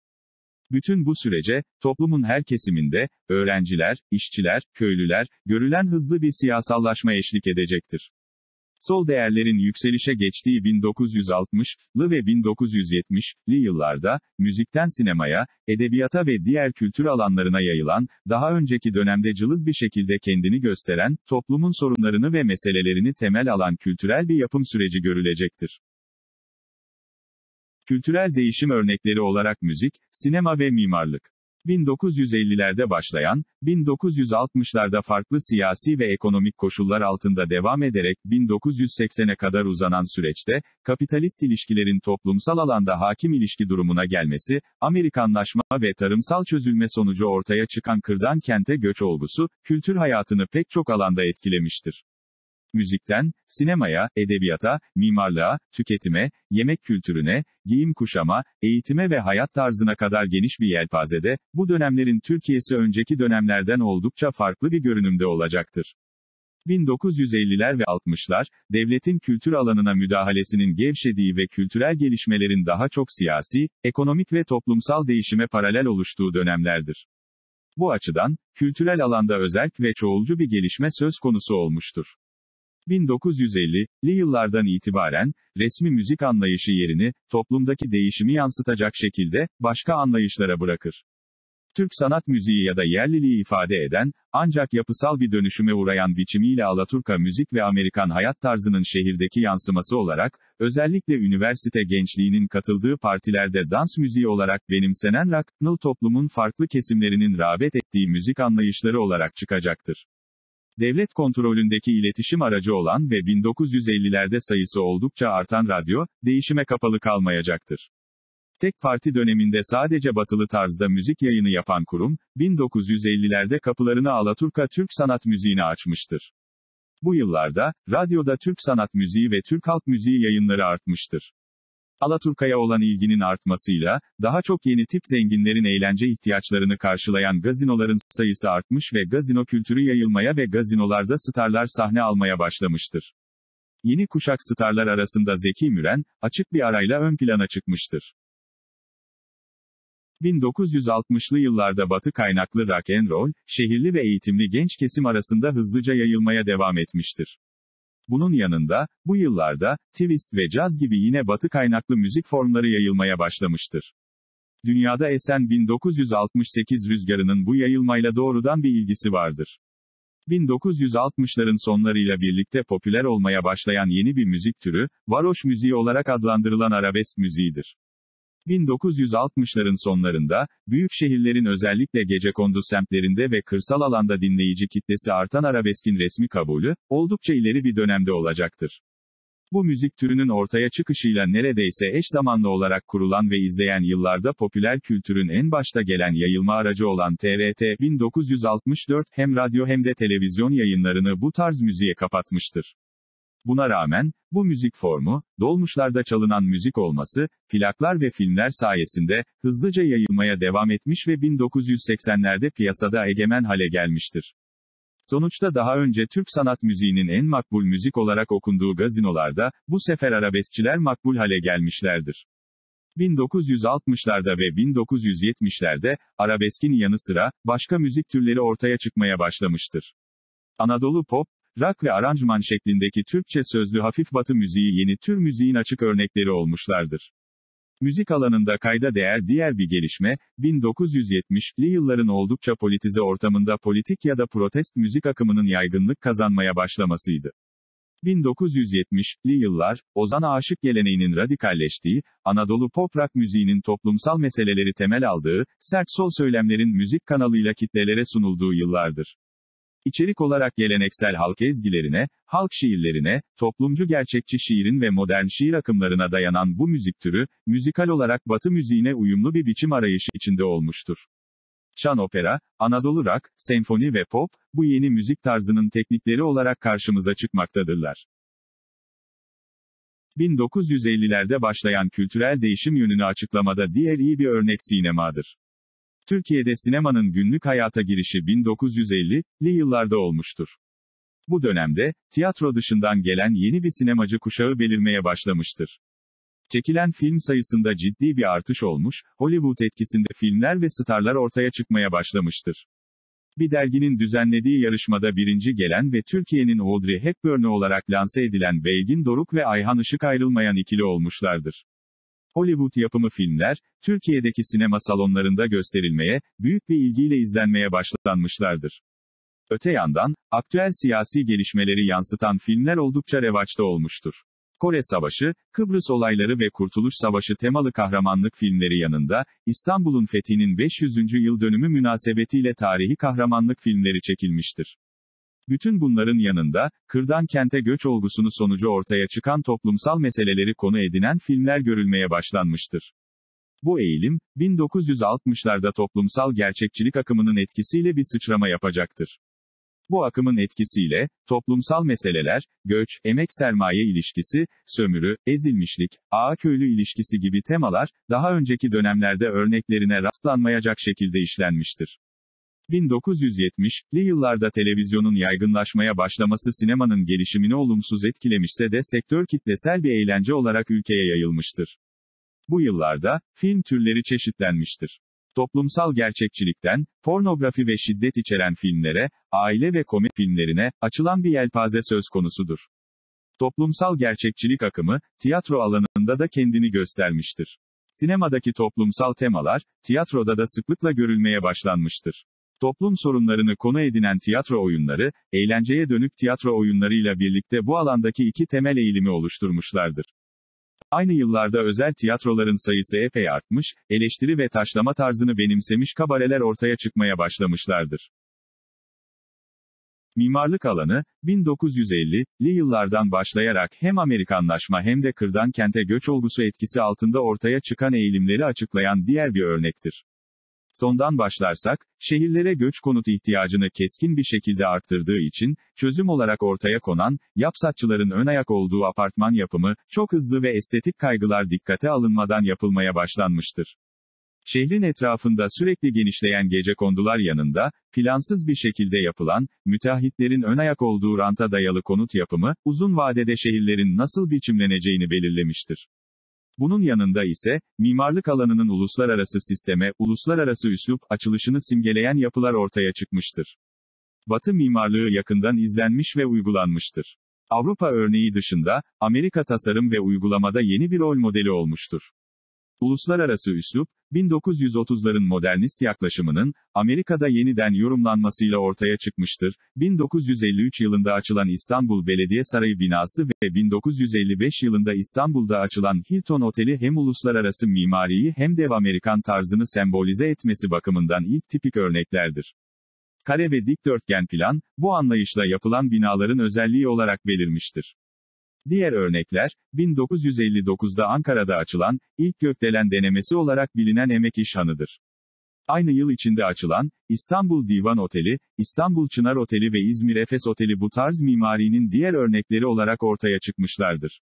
Bütün bu sürece, toplumun her kesiminde, öğrenciler, işçiler, köylüler, görülen hızlı bir siyasallaşma eşlik edecektir. Sol değerlerin yükselişe geçtiği 1960'lı ve 1970'li yıllarda, müzikten sinemaya, edebiyata ve diğer kültür alanlarına yayılan, daha önceki dönemde cılız bir şekilde kendini gösteren, toplumun sorunlarını ve meselelerini temel alan kültürel bir yapım süreci görülecektir. Kültürel değişim örnekleri olarak müzik, sinema ve mimarlık. 1950'lerde başlayan, 1960'larda farklı siyasi ve ekonomik koşullar altında devam ederek 1980'e kadar uzanan süreçte, kapitalist ilişkilerin toplumsal alanda hakim ilişki durumuna gelmesi, Amerikanlaşma ve tarımsal çözülme sonucu ortaya çıkan kırdan kente göç olgusu, kültür hayatını pek çok alanda etkilemiştir. Müzikten, sinemaya, edebiyata, mimarlığa, tüketime, yemek kültürüne, giyim kuşama, eğitime ve hayat tarzına kadar geniş bir yelpazede, bu dönemlerin Türkiye'si önceki dönemlerden oldukça farklı bir görünümde olacaktır. 1950'ler ve 60'lar, devletin kültür alanına müdahalesinin gevşediği ve kültürel gelişmelerin daha çok siyasi, ekonomik ve toplumsal değişime paralel oluştuğu dönemlerdir. Bu açıdan, kültürel alanda özerk ve çoğulcu bir gelişme söz konusu olmuştur. 1950'li yıllardan itibaren, resmi müzik anlayışı yerini, toplumdaki değişimi yansıtacak şekilde, başka anlayışlara bırakır. Türk sanat müziği ya da yerliliği ifade eden, ancak yapısal bir dönüşüme uğrayan biçimiyle Alaturka müzik ve Amerikan hayat tarzının şehirdeki yansıması olarak, özellikle üniversite gençliğinin katıldığı partilerde dans müziği olarak benimsenen rock, toplumun farklı kesimlerinin rağbet ettiği müzik anlayışları olarak çıkacaktır devlet kontrolündeki iletişim aracı olan ve 1950'lerde sayısı oldukça artan radyo, değişime kapalı kalmayacaktır. Tek parti döneminde sadece batılı tarzda müzik yayını yapan kurum, 1950'lerde kapılarını Alaturka Türk sanat müziğine açmıştır. Bu yıllarda, radyoda Türk sanat müziği ve Türk halk müziği yayınları artmıştır. Alaturka'ya olan ilginin artmasıyla, daha çok yeni tip zenginlerin eğlence ihtiyaçlarını karşılayan gazinoların sayısı artmış ve gazino kültürü yayılmaya ve gazinolarda starlar sahne almaya başlamıştır. Yeni kuşak starlar arasında Zeki Müren, açık bir arayla ön plana çıkmıştır. 1960'lı yıllarda batı kaynaklı rock and roll, şehirli ve eğitimli genç kesim arasında hızlıca yayılmaya devam etmiştir. Bunun yanında, bu yıllarda, twist ve caz gibi yine batı kaynaklı müzik formları yayılmaya başlamıştır. Dünyada esen 1968 rüzgarının bu yayılmayla doğrudan bir ilgisi vardır. 1960'ların sonlarıyla birlikte popüler olmaya başlayan yeni bir müzik türü, varoş müziği olarak adlandırılan arabesk müziğidir. 1960'ların sonlarında, büyük şehirlerin özellikle gece kondu semtlerinde ve kırsal alanda dinleyici kitlesi artan arabeskin resmi kabulü, oldukça ileri bir dönemde olacaktır. Bu müzik türünün ortaya çıkışıyla neredeyse eş zamanlı olarak kurulan ve izleyen yıllarda popüler kültürün en başta gelen yayılma aracı olan TRT 1964 hem radyo hem de televizyon yayınlarını bu tarz müziğe kapatmıştır. Buna rağmen, bu müzik formu, dolmuşlarda çalınan müzik olması, plaklar ve filmler sayesinde, hızlıca yayılmaya devam etmiş ve 1980'lerde piyasada egemen hale gelmiştir. Sonuçta daha önce Türk sanat müziğinin en makbul müzik olarak okunduğu gazinolarda, bu sefer arabeskçiler makbul hale gelmişlerdir. 1960'larda ve 1970'lerde, arabeskin yanı sıra, başka müzik türleri ortaya çıkmaya başlamıştır. Anadolu pop, Rak ve aranjman şeklindeki Türkçe sözlü hafif batı müziği yeni tür müziğin açık örnekleri olmuşlardır. Müzik alanında kayda değer diğer bir gelişme, 1970'li yılların oldukça politize ortamında politik ya da protest müzik akımının yaygınlık kazanmaya başlamasıydı. 1970'li yıllar, Ozan Aşık geleneğinin radikalleştiği, Anadolu pop rock müziğinin toplumsal meseleleri temel aldığı, sert sol söylemlerin müzik kanalıyla kitlelere sunulduğu yıllardır. İçerik olarak geleneksel halk ezgilerine, halk şiirlerine, toplumcu gerçekçi şiirin ve modern şiir akımlarına dayanan bu müzik türü, müzikal olarak Batı müziğine uyumlu bir biçim arayışı içinde olmuştur. Çan opera, Anadolu rock, senfoni ve pop, bu yeni müzik tarzının teknikleri olarak karşımıza çıkmaktadırlar. 1950'lerde başlayan kültürel değişim yönünü açıklamada diğer iyi bir örnek sinemadır. Türkiye'de sinemanın günlük hayata girişi 1950'li yıllarda olmuştur. Bu dönemde, tiyatro dışından gelen yeni bir sinemacı kuşağı belirmeye başlamıştır. Çekilen film sayısında ciddi bir artış olmuş, Hollywood etkisinde filmler ve starlar ortaya çıkmaya başlamıştır. Bir derginin düzenlediği yarışmada birinci gelen ve Türkiye'nin Audrey Hepburn'u olarak lanse edilen Belgin Doruk ve Ayhan Işık ayrılmayan ikili olmuşlardır. Hollywood yapımı filmler, Türkiye'deki sinema salonlarında gösterilmeye, büyük bir ilgiyle izlenmeye başlanmışlardır. Öte yandan, aktüel siyasi gelişmeleri yansıtan filmler oldukça revaçta olmuştur. Kore Savaşı, Kıbrıs olayları ve Kurtuluş Savaşı temalı kahramanlık filmleri yanında, İstanbul'un fethinin 500. yıl dönümü münasebetiyle tarihi kahramanlık filmleri çekilmiştir. Bütün bunların yanında, kırdan kente göç olgusunu sonucu ortaya çıkan toplumsal meseleleri konu edinen filmler görülmeye başlanmıştır. Bu eğilim, 1960'larda toplumsal gerçekçilik akımının etkisiyle bir sıçrama yapacaktır. Bu akımın etkisiyle, toplumsal meseleler, göç, emek-sermaye ilişkisi, sömürü, ezilmişlik, ağa-köylü ilişkisi gibi temalar, daha önceki dönemlerde örneklerine rastlanmayacak şekilde işlenmiştir. 1970'li yıllarda televizyonun yaygınlaşmaya başlaması sinemanın gelişimini olumsuz etkilemişse de sektör kitlesel bir eğlence olarak ülkeye yayılmıştır. Bu yıllarda, film türleri çeşitlenmiştir. Toplumsal gerçekçilikten, pornografi ve şiddet içeren filmlere, aile ve komik filmlerine, açılan bir yelpaze söz konusudur. Toplumsal gerçekçilik akımı, tiyatro alanında da kendini göstermiştir. Sinemadaki toplumsal temalar, tiyatroda da sıklıkla görülmeye başlanmıştır. Toplum sorunlarını konu edinen tiyatro oyunları, eğlenceye dönük tiyatro oyunlarıyla birlikte bu alandaki iki temel eğilimi oluşturmuşlardır. Aynı yıllarda özel tiyatroların sayısı epey artmış, eleştiri ve taşlama tarzını benimsemiş kabareler ortaya çıkmaya başlamışlardır. Mimarlık alanı, 1950'li yıllardan başlayarak hem Amerikanlaşma hem de kırdan kente göç olgusu etkisi altında ortaya çıkan eğilimleri açıklayan diğer bir örnektir. Sondan başlarsak, şehirlere göç konut ihtiyacını keskin bir şekilde arttırdığı için, çözüm olarak ortaya konan, yapsatçıların ön ayak olduğu apartman yapımı, çok hızlı ve estetik kaygılar dikkate alınmadan yapılmaya başlanmıştır. Şehrin etrafında sürekli genişleyen gece kondular yanında, plansız bir şekilde yapılan, müteahhitlerin ön ayak olduğu ranta dayalı konut yapımı, uzun vadede şehirlerin nasıl biçimleneceğini belirlemiştir. Bunun yanında ise, mimarlık alanının uluslararası sisteme, uluslararası üslup açılışını simgeleyen yapılar ortaya çıkmıştır. Batı mimarlığı yakından izlenmiş ve uygulanmıştır. Avrupa örneği dışında, Amerika tasarım ve uygulamada yeni bir rol modeli olmuştur. Uluslararası üslup, 1930'ların modernist yaklaşımının, Amerika'da yeniden yorumlanmasıyla ortaya çıkmıştır. 1953 yılında açılan İstanbul Belediye Sarayı binası ve 1955 yılında İstanbul'da açılan Hilton Oteli hem uluslararası mimariyi hem de Amerikan tarzını sembolize etmesi bakımından ilk tipik örneklerdir. Kare ve dikdörtgen plan, bu anlayışla yapılan binaların özelliği olarak belirmiştir. Diğer örnekler, 1959'da Ankara'da açılan, ilk gökdelen denemesi olarak bilinen Emek İş Hanı'dır. Aynı yıl içinde açılan, İstanbul Divan Oteli, İstanbul Çınar Oteli ve İzmir Efes Oteli bu tarz mimarinin diğer örnekleri olarak ortaya çıkmışlardır.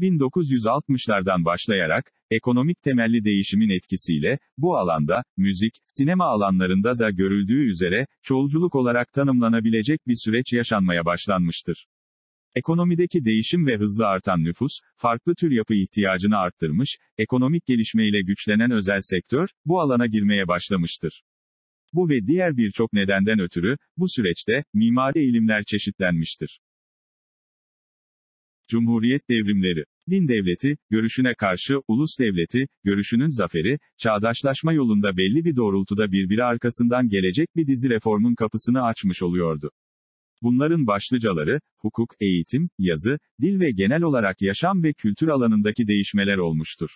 1960'lardan başlayarak, ekonomik temelli değişimin etkisiyle, bu alanda, müzik, sinema alanlarında da görüldüğü üzere, çoğulculuk olarak tanımlanabilecek bir süreç yaşanmaya başlanmıştır. Ekonomideki değişim ve hızlı artan nüfus, farklı tür yapı ihtiyacını arttırmış, ekonomik gelişmeyle güçlenen özel sektör, bu alana girmeye başlamıştır. Bu ve diğer birçok nedenden ötürü, bu süreçte, mimari eğilimler çeşitlenmiştir. Cumhuriyet devrimleri Din devleti, görüşüne karşı, ulus devleti, görüşünün zaferi, çağdaşlaşma yolunda belli bir doğrultuda birbiri arkasından gelecek bir dizi reformun kapısını açmış oluyordu. Bunların başlıcaları, hukuk, eğitim, yazı, dil ve genel olarak yaşam ve kültür alanındaki değişmeler olmuştur.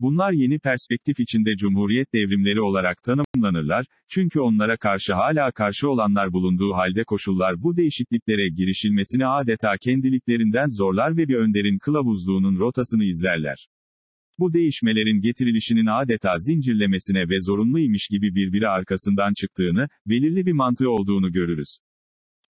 Bunlar yeni perspektif içinde cumhuriyet devrimleri olarak tanımlanırlar, çünkü onlara karşı hala karşı olanlar bulunduğu halde koşullar bu değişikliklere girişilmesini adeta kendiliklerinden zorlar ve bir önderin kılavuzluğunun rotasını izlerler. Bu değişmelerin getirilişinin adeta zincirlemesine ve zorunluymuş gibi birbiri arkasından çıktığını, belirli bir mantığı olduğunu görürüz.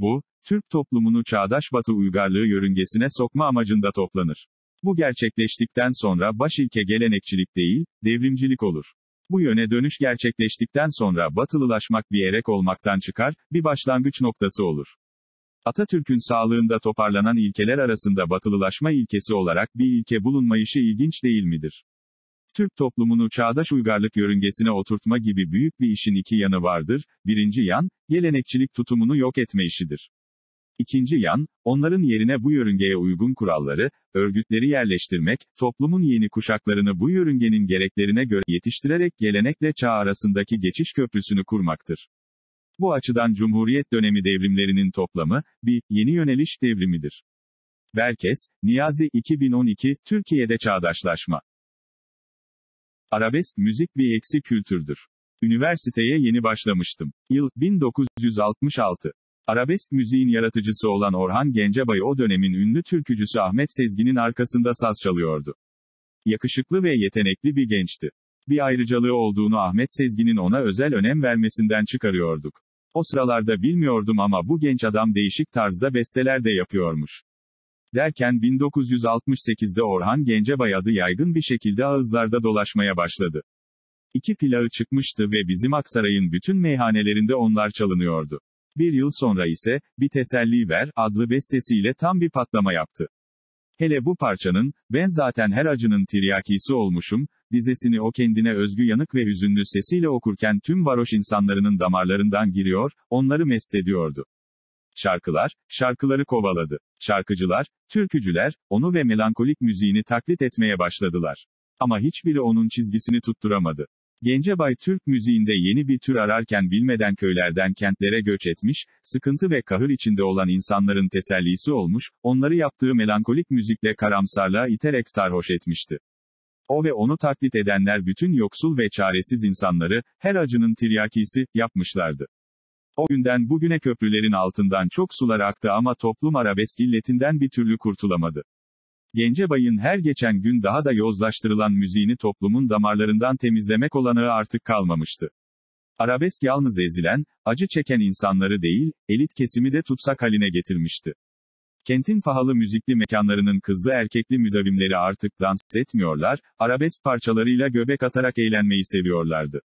Bu, Türk toplumunu çağdaş Batı uygarlığı yörüngesine sokma amacında toplanır. Bu gerçekleştikten sonra baş ilke gelenekçilik değil, devrimcilik olur. Bu yöne dönüş gerçekleştikten sonra batılılaşmak bir erek olmaktan çıkar, bir başlangıç noktası olur. Atatürk'ün sağlığında toparlanan ilkeler arasında batılılaşma ilkesi olarak bir ilke bulunmayışı ilginç değil midir? Türk toplumunu çağdaş uygarlık yörüngesine oturtma gibi büyük bir işin iki yanı vardır. Birinci yan, gelenekçilik tutumunu yok etme işidir. İkinci yan, onların yerine bu yörüngeye uygun kuralları, örgütleri yerleştirmek, toplumun yeni kuşaklarını bu yörüngenin gereklerine göre yetiştirerek gelenekle çağ arasındaki geçiş köprüsünü kurmaktır. Bu açıdan Cumhuriyet dönemi devrimlerinin toplamı, bir, yeni yöneliş devrimidir. Berkes, Niyazi 2012, Türkiye'de çağdaşlaşma. Arabesk müzik bir eksi kültürdür. Üniversiteye yeni başlamıştım. Yıl 1966. Arabesk müziğin yaratıcısı olan Orhan Gencebay o dönemin ünlü türkücüsü Ahmet Sezgin'in arkasında saz çalıyordu. Yakışıklı ve yetenekli bir gençti. Bir ayrıcalığı olduğunu Ahmet Sezgin'in ona özel önem vermesinden çıkarıyorduk. O sıralarda bilmiyordum ama bu genç adam değişik tarzda besteler de yapıyormuş. Derken 1968'de Orhan Gencebay adı yaygın bir şekilde ağızlarda dolaşmaya başladı iki plağı çıkmıştı ve bizim Aksaray'ın bütün meyhanelerinde onlar çalınıyordu. Bir yıl sonra ise, Bir Teselli Ver, adlı bestesiyle tam bir patlama yaptı. Hele bu parçanın, ben zaten her acının tiryakisi olmuşum, dizesini o kendine özgü yanık ve hüzünlü sesiyle okurken tüm varoş insanların damarlarından giriyor, onları mest ediyordu. Şarkılar, şarkıları kovaladı. Şarkıcılar, türkücüler, onu ve melankolik müziğini taklit etmeye başladılar. Ama hiçbiri onun çizgisini tutturamadı. Gencebay Türk müziğinde yeni bir tür ararken bilmeden köylerden kentlere göç etmiş, sıkıntı ve kahır içinde olan insanların tesellisi olmuş, onları yaptığı melankolik müzikle karamsarlığa iterek sarhoş etmişti. O ve onu taklit edenler bütün yoksul ve çaresiz insanları, her acının tiryakisi, yapmışlardı. O günden bugüne köprülerin altından çok sular aktı ama toplum arabesk illetinden bir türlü kurtulamadı. Gencebay'ın her geçen gün daha da yozlaştırılan müziğini toplumun damarlarından temizlemek olanağı artık kalmamıştı. Arabesk yalnız ezilen, acı çeken insanları değil, elit kesimi de tutsak haline getirmişti. Kentin pahalı müzikli mekanlarının kızlı erkekli müdavimleri artık dans etmiyorlar, arabesk parçalarıyla göbek atarak eğlenmeyi seviyorlardı.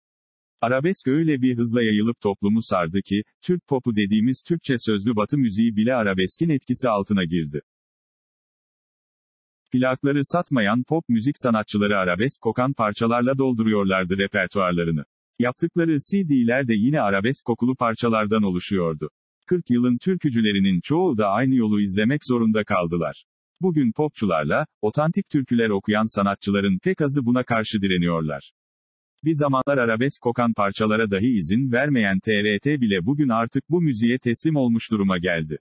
Arabesk öyle bir hızla yayılıp toplumu sardı ki, Türk popu dediğimiz Türkçe sözlü batı müziği bile arabeskin etkisi altına girdi. Plakları satmayan pop müzik sanatçıları arabesk kokan parçalarla dolduruyorlardı repertuarlarını. Yaptıkları CD'ler de yine arabesk kokulu parçalardan oluşuyordu. 40 yılın türkücülerinin çoğu da aynı yolu izlemek zorunda kaldılar. Bugün popçularla, otantik türküler okuyan sanatçıların pek azı buna karşı direniyorlar. Bir zamanlar arabesk kokan parçalara dahi izin vermeyen TRT bile bugün artık bu müziğe teslim olmuş duruma geldi.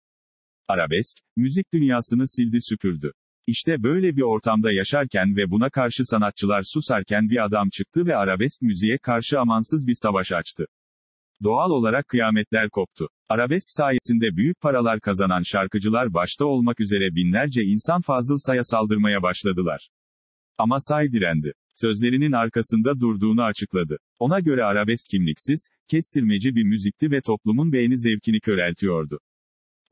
Arabesk, müzik dünyasını sildi süpürdü. İşte böyle bir ortamda yaşarken ve buna karşı sanatçılar susarken bir adam çıktı ve arabesk müziğe karşı amansız bir savaş açtı. Doğal olarak kıyametler koptu. Arabesk sayesinde büyük paralar kazanan şarkıcılar başta olmak üzere binlerce insan Fazıl Say'a saldırmaya başladılar. Ama Say direndi. Sözlerinin arkasında durduğunu açıkladı. Ona göre arabesk kimliksiz, kestirmeci bir müzikti ve toplumun beğeni zevkini köreltiyordu.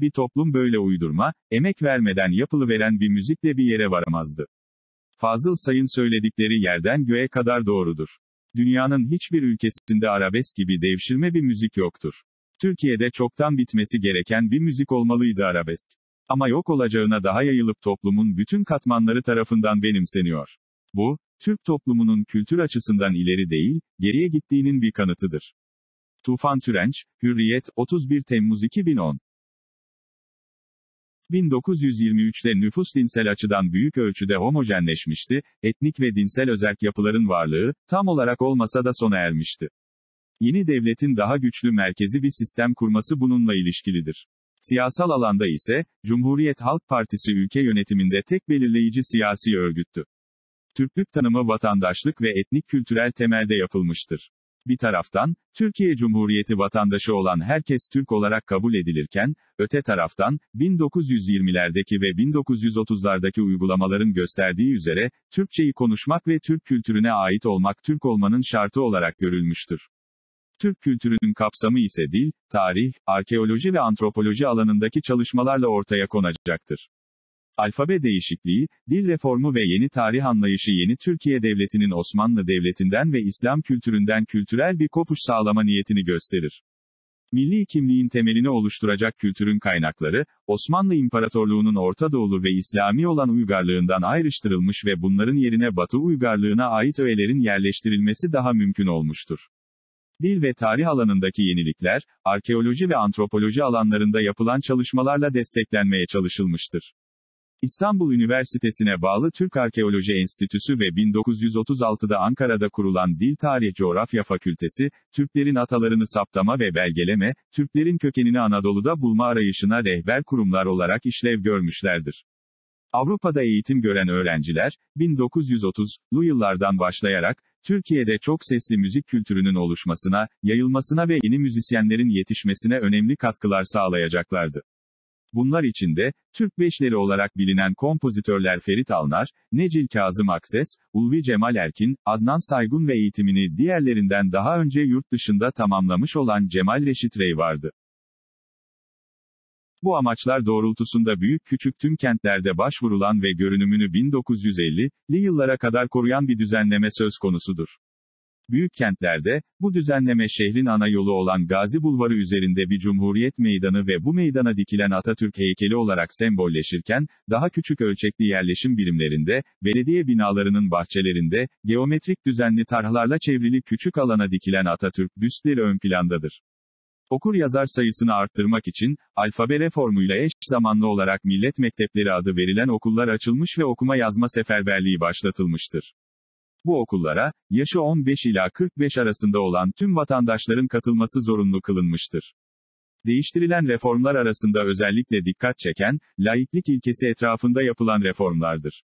Bir toplum böyle uydurma, emek vermeden yapılıveren bir müzikle bir yere varamazdı. Fazıl Say'ın söyledikleri yerden göğe kadar doğrudur. Dünyanın hiçbir ülkesinde arabesk gibi devşirme bir müzik yoktur. Türkiye'de çoktan bitmesi gereken bir müzik olmalıydı arabesk. Ama yok olacağına daha yayılıp toplumun bütün katmanları tarafından benimseniyor. Bu, Türk toplumunun kültür açısından ileri değil, geriye gittiğinin bir kanıtıdır. Tufan Türenç, Hürriyet, 31 Temmuz 2010 1923'te nüfus dinsel açıdan büyük ölçüde homojenleşmişti, etnik ve dinsel özerk yapıların varlığı, tam olarak olmasa da sona ermişti. Yeni devletin daha güçlü merkezi bir sistem kurması bununla ilişkilidir. Siyasal alanda ise, Cumhuriyet Halk Partisi ülke yönetiminde tek belirleyici siyasi örgüttü. Türklük tanımı vatandaşlık ve etnik kültürel temelde yapılmıştır. Bir taraftan, Türkiye Cumhuriyeti vatandaşı olan herkes Türk olarak kabul edilirken, öte taraftan, 1920'lerdeki ve 1930'lardaki uygulamaların gösterdiği üzere, Türkçeyi konuşmak ve Türk kültürüne ait olmak Türk olmanın şartı olarak görülmüştür. Türk kültürünün kapsamı ise dil, tarih, arkeoloji ve antropoloji alanındaki çalışmalarla ortaya konacaktır. Alfabe değişikliği, dil reformu ve yeni tarih anlayışı yeni Türkiye Devleti'nin Osmanlı Devleti'nden ve İslam kültüründen kültürel bir kopuş sağlama niyetini gösterir. Milli kimliğin temelini oluşturacak kültürün kaynakları, Osmanlı İmparatorluğu'nun Orta Doğulu ve İslami olan uygarlığından ayrıştırılmış ve bunların yerine Batı uygarlığına ait öğelerin yerleştirilmesi daha mümkün olmuştur. Dil ve tarih alanındaki yenilikler, arkeoloji ve antropoloji alanlarında yapılan çalışmalarla desteklenmeye çalışılmıştır. İstanbul Üniversitesi'ne bağlı Türk Arkeoloji Enstitüsü ve 1936'da Ankara'da kurulan Dil Tarih Coğrafya Fakültesi, Türklerin atalarını saptama ve belgeleme, Türklerin kökenini Anadolu'da bulma arayışına rehber kurumlar olarak işlev görmüşlerdir. Avrupa'da eğitim gören öğrenciler, 1930'lu yıllardan başlayarak, Türkiye'de çok sesli müzik kültürünün oluşmasına, yayılmasına ve yeni müzisyenlerin yetişmesine önemli katkılar sağlayacaklardı. Bunlar içinde, Türk Beşleri olarak bilinen kompozitörler Ferit Alnar, Necil Kazım Akses, Ulvi Cemal Erkin, Adnan Saygun ve eğitimini diğerlerinden daha önce yurt dışında tamamlamış olan Cemal Reşit Rey vardı. Bu amaçlar doğrultusunda büyük küçük tüm kentlerde başvurulan ve görünümünü 1950'li yıllara kadar koruyan bir düzenleme söz konusudur. Büyük kentlerde, bu düzenleme şehrin ana yolu olan Gazi Bulvarı üzerinde bir Cumhuriyet Meydanı ve bu meydana dikilen Atatürk heykeli olarak sembolleşirken, daha küçük ölçekli yerleşim birimlerinde, belediye binalarının bahçelerinde, geometrik düzenli tarhlarla çevrili küçük alana dikilen Atatürk büstleri ön plandadır. Okur yazar sayısını arttırmak için, alfabe reformuyla eş zamanlı olarak millet mektepleri adı verilen okullar açılmış ve okuma yazma seferberliği başlatılmıştır. Bu okullara, yaşı 15 ila 45 arasında olan tüm vatandaşların katılması zorunlu kılınmıştır. Değiştirilen reformlar arasında özellikle dikkat çeken, laiklik ilkesi etrafında yapılan reformlardır.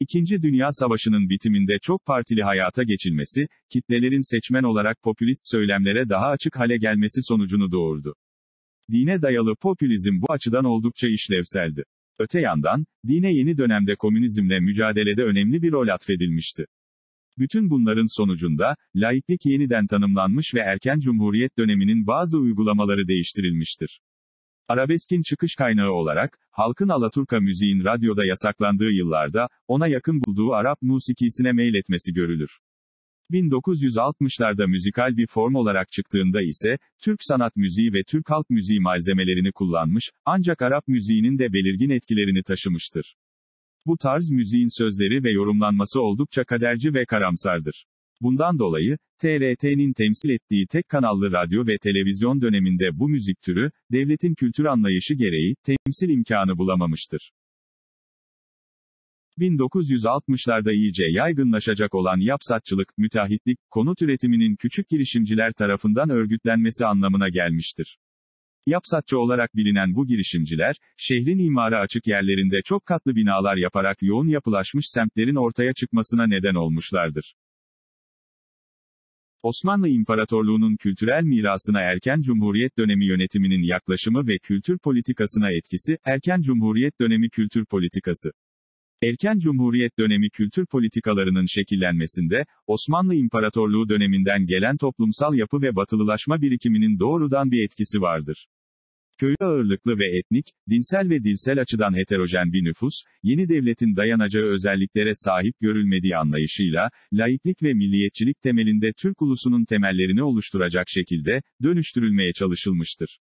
İkinci Dünya Savaşı'nın bitiminde çok partili hayata geçilmesi, kitlelerin seçmen olarak popülist söylemlere daha açık hale gelmesi sonucunu doğurdu. Dine dayalı popülizm bu açıdan oldukça işlevseldi. Öte yandan, dine yeni dönemde komünizmle mücadelede önemli bir rol atfedilmişti. Bütün bunların sonucunda, laiklik yeniden tanımlanmış ve erken cumhuriyet döneminin bazı uygulamaları değiştirilmiştir. Arabeskin çıkış kaynağı olarak, halkın Alaturka müziğin radyoda yasaklandığı yıllarda, ona yakın bulduğu Arap musikisine meyletmesi görülür. 1960'larda müzikal bir form olarak çıktığında ise, Türk sanat müziği ve Türk halk müziği malzemelerini kullanmış, ancak Arap müziğinin de belirgin etkilerini taşımıştır. Bu tarz müziğin sözleri ve yorumlanması oldukça kaderci ve karamsardır. Bundan dolayı, TRT'nin temsil ettiği tek kanallı radyo ve televizyon döneminde bu müzik türü, devletin kültür anlayışı gereği, temsil imkanı bulamamıştır. 1960'larda iyice yaygınlaşacak olan yapsatçılık, müteahhitlik, konut üretiminin küçük girişimciler tarafından örgütlenmesi anlamına gelmiştir. Yapsatçı olarak bilinen bu girişimciler, şehrin imara açık yerlerinde çok katlı binalar yaparak yoğun yapılaşmış semtlerin ortaya çıkmasına neden olmuşlardır. Osmanlı İmparatorluğu'nun kültürel mirasına erken Cumhuriyet dönemi yönetiminin yaklaşımı ve kültür politikasına etkisi, erken Cumhuriyet dönemi kültür politikası. Erken Cumhuriyet dönemi kültür politikalarının şekillenmesinde, Osmanlı İmparatorluğu döneminden gelen toplumsal yapı ve batılılaşma birikiminin doğrudan bir etkisi vardır. Köylü ağırlıklı ve etnik, dinsel ve dilsel açıdan heterojen bir nüfus, yeni devletin dayanacağı özelliklere sahip görülmediği anlayışıyla, laiklik ve milliyetçilik temelinde Türk ulusunun temellerini oluşturacak şekilde, dönüştürülmeye çalışılmıştır.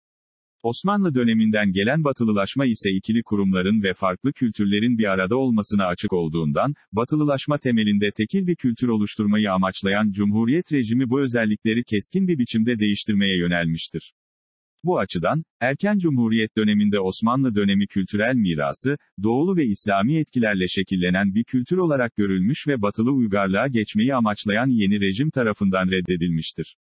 Osmanlı döneminden gelen batılılaşma ise ikili kurumların ve farklı kültürlerin bir arada olmasına açık olduğundan, batılılaşma temelinde tekil bir kültür oluşturmayı amaçlayan Cumhuriyet rejimi bu özellikleri keskin bir biçimde değiştirmeye yönelmiştir. Bu açıdan, erken Cumhuriyet döneminde Osmanlı dönemi kültürel mirası, doğulu ve İslami etkilerle şekillenen bir kültür olarak görülmüş ve batılı uygarlığa geçmeyi amaçlayan yeni rejim tarafından reddedilmiştir.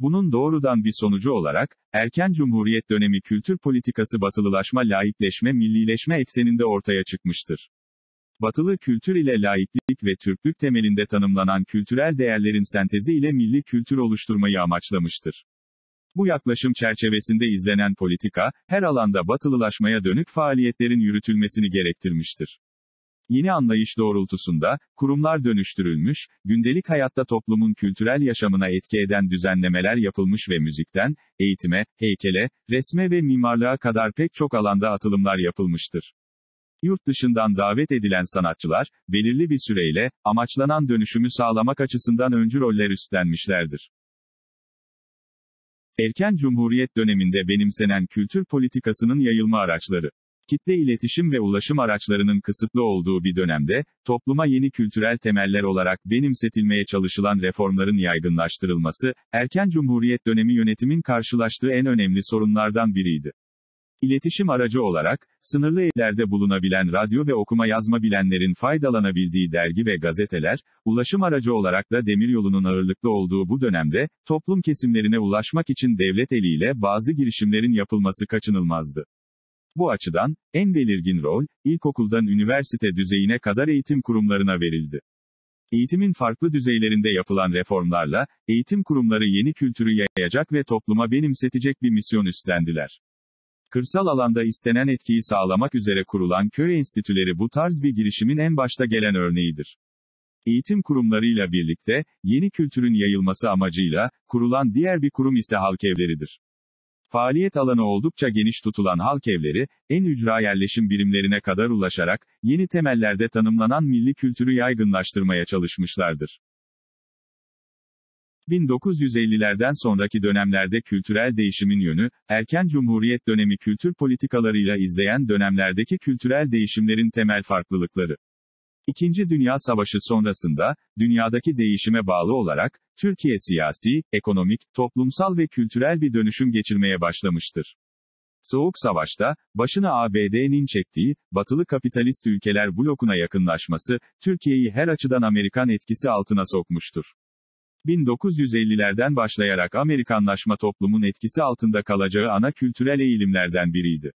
Bunun doğrudan bir sonucu olarak, erken Cumhuriyet dönemi kültür politikası batılılaşma laikleşme millileşme ekseninde ortaya çıkmıştır. Batılı kültür ile laiklik ve Türklük temelinde tanımlanan kültürel değerlerin sentezi ile milli kültür oluşturmayı amaçlamıştır. Bu yaklaşım çerçevesinde izlenen politika, her alanda batılılaşmaya dönük faaliyetlerin yürütülmesini gerektirmiştir. Yeni anlayış doğrultusunda, kurumlar dönüştürülmüş, gündelik hayatta toplumun kültürel yaşamına etki eden düzenlemeler yapılmış ve müzikten, eğitime, heykele, resme ve mimarlığa kadar pek çok alanda atılımlar yapılmıştır. Yurt dışından davet edilen sanatçılar, belirli bir süreyle, amaçlanan dönüşümü sağlamak açısından öncü roller üstlenmişlerdir. Erken Cumhuriyet döneminde benimsenen kültür politikasının yayılma araçları. Kitle iletişim ve ulaşım araçlarının kısıtlı olduğu bir dönemde, topluma yeni kültürel temeller olarak benimsetilmeye çalışılan reformların yaygınlaştırılması, erken Cumhuriyet dönemi yönetimin karşılaştığı en önemli sorunlardan biriydi. İletişim aracı olarak, sınırlı evlerde bulunabilen radyo ve okuma yazma bilenlerin faydalanabildiği dergi ve gazeteler, ulaşım aracı olarak da demiryolunun ağırlıklı olduğu bu dönemde, toplum kesimlerine ulaşmak için devlet eliyle bazı girişimlerin yapılması kaçınılmazdı. Bu açıdan, en belirgin rol, ilkokuldan üniversite düzeyine kadar eğitim kurumlarına verildi. Eğitimin farklı düzeylerinde yapılan reformlarla, eğitim kurumları yeni kültürü yayacak ve topluma benimsetecek bir misyon üstlendiler. Kırsal alanda istenen etkiyi sağlamak üzere kurulan köy enstitüleri bu tarz bir girişimin en başta gelen örneğidir. Eğitim kurumlarıyla birlikte, yeni kültürün yayılması amacıyla, kurulan diğer bir kurum ise halk evleridir. Faaliyet alanı oldukça geniş tutulan halk evleri, en ücra yerleşim birimlerine kadar ulaşarak, yeni temellerde tanımlanan milli kültürü yaygınlaştırmaya çalışmışlardır. 1950'lerden sonraki dönemlerde kültürel değişimin yönü, erken cumhuriyet dönemi kültür politikalarıyla izleyen dönemlerdeki kültürel değişimlerin temel farklılıkları. İkinci Dünya Savaşı sonrasında, dünyadaki değişime bağlı olarak, Türkiye siyasi, ekonomik, toplumsal ve kültürel bir dönüşüm geçirmeye başlamıştır. Soğuk Savaş'ta, başını ABD'nin çektiği, batılı kapitalist ülkeler blokuna yakınlaşması, Türkiye'yi her açıdan Amerikan etkisi altına sokmuştur. 1950'lerden başlayarak Amerikanlaşma toplumun etkisi altında kalacağı ana kültürel eğilimlerden biriydi.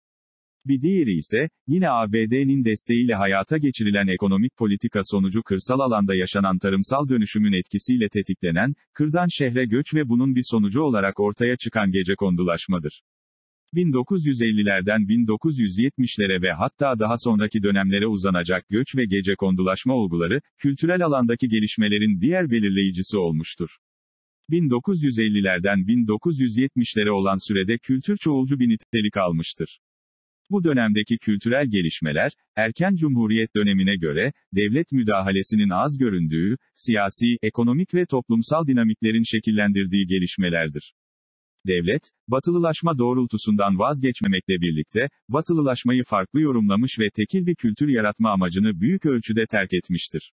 Bir diğeri ise, yine ABD'nin desteğiyle hayata geçirilen ekonomik politika sonucu kırsal alanda yaşanan tarımsal dönüşümün etkisiyle tetiklenen, kırdan şehre göç ve bunun bir sonucu olarak ortaya çıkan gece gecekondulaşmadır. 1950'lerden 1970'lere ve hatta daha sonraki dönemlere uzanacak göç ve gece kondulaşma olguları, kültürel alandaki gelişmelerin diğer belirleyicisi olmuştur. 1950'lerden 1970'lere olan sürede kültür çoğulcu bir nitelik almıştır. Bu dönemdeki kültürel gelişmeler, erken cumhuriyet dönemine göre, devlet müdahalesinin az göründüğü, siyasi, ekonomik ve toplumsal dinamiklerin şekillendirdiği gelişmelerdir. Devlet, batılılaşma doğrultusundan vazgeçmemekle birlikte, batılılaşmayı farklı yorumlamış ve tekil bir kültür yaratma amacını büyük ölçüde terk etmiştir.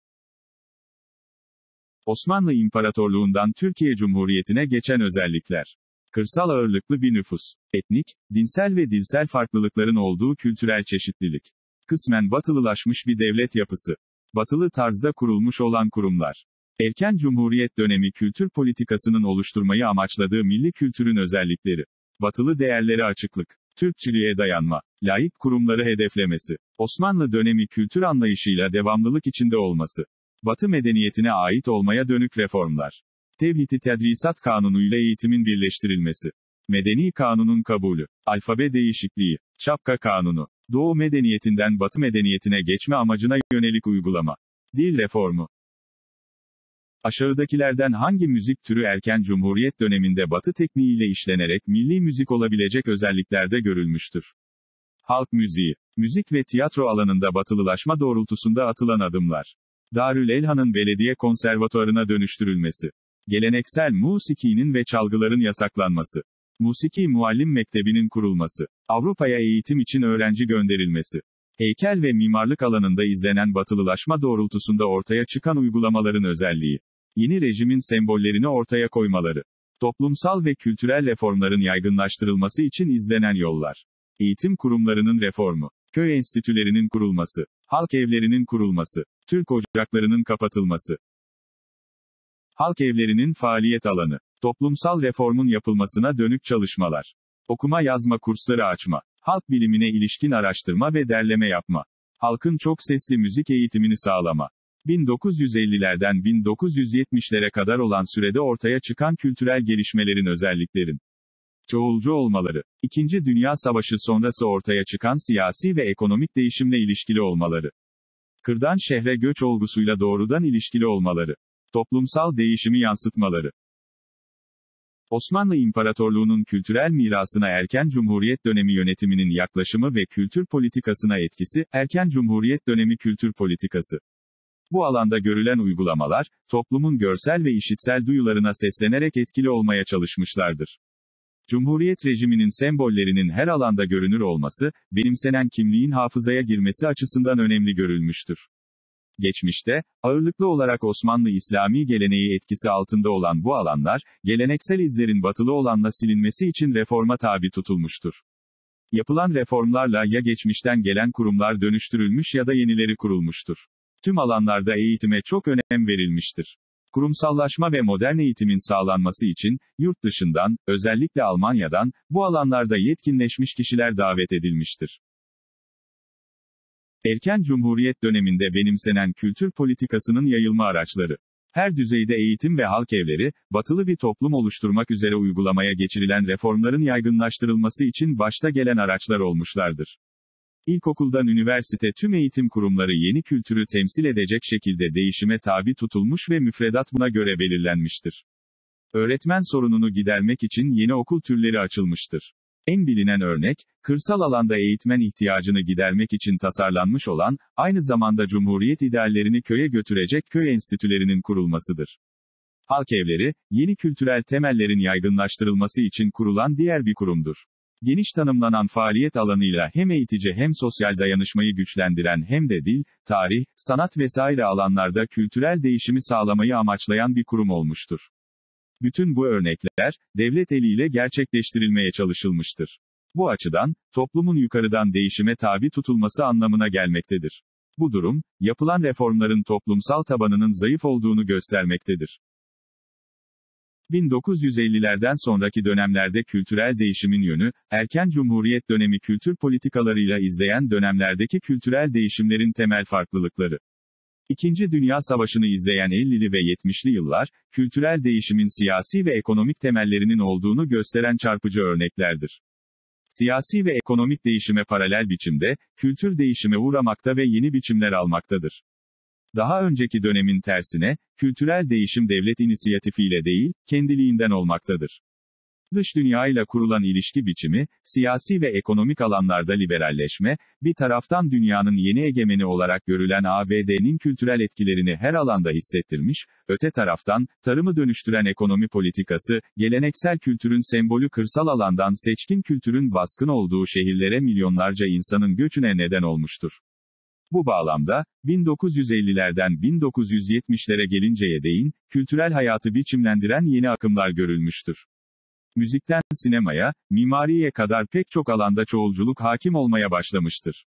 Osmanlı İmparatorluğundan Türkiye Cumhuriyeti'ne geçen özellikler. Kırsal ağırlıklı bir nüfus. Etnik, dinsel ve dilsel farklılıkların olduğu kültürel çeşitlilik. Kısmen batılılaşmış bir devlet yapısı. Batılı tarzda kurulmuş olan kurumlar. Erken Cumhuriyet dönemi kültür politikasının oluşturmayı amaçladığı milli kültürün özellikleri. Batılı değerleri açıklık. Türkçülüğe dayanma. Layık kurumları hedeflemesi. Osmanlı dönemi kültür anlayışıyla devamlılık içinde olması. Batı medeniyetine ait olmaya dönük reformlar. Tevhidi Tedrisat Kanunu ile eğitimin birleştirilmesi. Medeni Kanun'un kabulü. Alfabe değişikliği. Çapka Kanunu. Doğu medeniyetinden Batı medeniyetine geçme amacına yönelik uygulama. Dil reformu. Aşağıdakilerden hangi müzik türü erken Cumhuriyet döneminde Batı tekniğiyle işlenerek milli müzik olabilecek özelliklerde görülmüştür? Halk müziği, müzik ve tiyatro alanında batılılaşma doğrultusunda atılan adımlar. Darül Elhan'ın belediye konservatuarına dönüştürülmesi. Geleneksel musikinin ve çalgıların yasaklanması. Musiki Muallim Mektebi'nin kurulması. Avrupa'ya eğitim için öğrenci gönderilmesi. Heykel ve mimarlık alanında izlenen batılılaşma doğrultusunda ortaya çıkan uygulamaların özelliği yeni rejimin sembollerini ortaya koymaları. Toplumsal ve kültürel reformların yaygınlaştırılması için izlenen yollar. Eğitim kurumlarının reformu, köy enstitülerinin kurulması, halk evlerinin kurulması, Türk ocaklarının kapatılması. Halk evlerinin faaliyet alanı, toplumsal reformun yapılmasına dönük çalışmalar. Okuma yazma kursları açma, halk bilimine ilişkin araştırma ve derleme yapma. Halkın çok sesli müzik eğitimini sağlama. 1950'lerden 1970'lere kadar olan sürede ortaya çıkan kültürel gelişmelerin özelliklerin çoğulcu olmaları, İkinci Dünya Savaşı sonrası ortaya çıkan siyasi ve ekonomik değişimle ilişkili olmaları, kırdan şehre göç olgusuyla doğrudan ilişkili olmaları, toplumsal değişimi yansıtmaları, Osmanlı İmparatorluğu'nun kültürel mirasına erken Cumhuriyet dönemi yönetiminin yaklaşımı ve kültür politikasına etkisi, erken Cumhuriyet dönemi kültür politikası bu alanda görülen uygulamalar, toplumun görsel ve işitsel duyularına seslenerek etkili olmaya çalışmışlardır. Cumhuriyet rejiminin sembollerinin her alanda görünür olması, benimsenen kimliğin hafızaya girmesi açısından önemli görülmüştür. Geçmişte, ağırlıklı olarak Osmanlı İslami geleneği etkisi altında olan bu alanlar, geleneksel izlerin batılı olanla silinmesi için reforma tabi tutulmuştur. Yapılan reformlarla ya geçmişten gelen kurumlar dönüştürülmüş ya da yenileri kurulmuştur. Tüm alanlarda eğitime çok önem verilmiştir. Kurumsallaşma ve modern eğitimin sağlanması için, yurt dışından, özellikle Almanya'dan, bu alanlarda yetkinleşmiş kişiler davet edilmiştir. Erken Cumhuriyet döneminde benimsenen kültür politikasının yayılma araçları. Her düzeyde eğitim ve halk evleri, batılı bir toplum oluşturmak üzere uygulamaya geçirilen reformların yaygınlaştırılması için başta gelen araçlar olmuşlardır. İlkokuldan üniversite tüm eğitim kurumları yeni kültürü temsil edecek şekilde değişime tabi tutulmuş ve müfredat buna göre belirlenmiştir. Öğretmen sorununu gidermek için yeni okul türleri açılmıştır. En bilinen örnek, kırsal alanda eğitmen ihtiyacını gidermek için tasarlanmış olan, aynı zamanda Cumhuriyet ideallerini köye götürecek köy enstitülerinin kurulmasıdır. Halk evleri, yeni kültürel temellerin yaygınlaştırılması için kurulan diğer bir kurumdur. Geniş tanımlanan faaliyet alanıyla hem eğitici hem sosyal dayanışmayı güçlendiren hem de dil, tarih, sanat vesaire alanlarda kültürel değişimi sağlamayı amaçlayan bir kurum olmuştur. Bütün bu örnekler, devlet eliyle gerçekleştirilmeye çalışılmıştır. Bu açıdan, toplumun yukarıdan değişime tabi tutulması anlamına gelmektedir. Bu durum, yapılan reformların toplumsal tabanının zayıf olduğunu göstermektedir. 1950'lerden sonraki dönemlerde kültürel değişimin yönü, erken cumhuriyet dönemi kültür politikalarıyla izleyen dönemlerdeki kültürel değişimlerin temel farklılıkları. İkinci Dünya Savaşı'nı izleyen 50'li ve 70'li yıllar, kültürel değişimin siyasi ve ekonomik temellerinin olduğunu gösteren çarpıcı örneklerdir. Siyasi ve ekonomik değişime paralel biçimde, kültür değişime uğramakta ve yeni biçimler almaktadır. Daha önceki dönemin tersine, kültürel değişim devlet inisiyatifiyle değil, kendiliğinden olmaktadır. Dış dünyayla kurulan ilişki biçimi, siyasi ve ekonomik alanlarda liberalleşme, bir taraftan dünyanın yeni egemeni olarak görülen ABD'nin kültürel etkilerini her alanda hissettirmiş, öte taraftan, tarımı dönüştüren ekonomi politikası, geleneksel kültürün sembolü kırsal alandan seçkin kültürün baskın olduğu şehirlere milyonlarca insanın göçüne neden olmuştur. Bu bağlamda, 1950'lerden 1970'lere gelinceye değin, kültürel hayatı biçimlendiren yeni akımlar görülmüştür. Müzikten sinemaya, mimariye kadar pek çok alanda çoğulculuk hakim olmaya başlamıştır.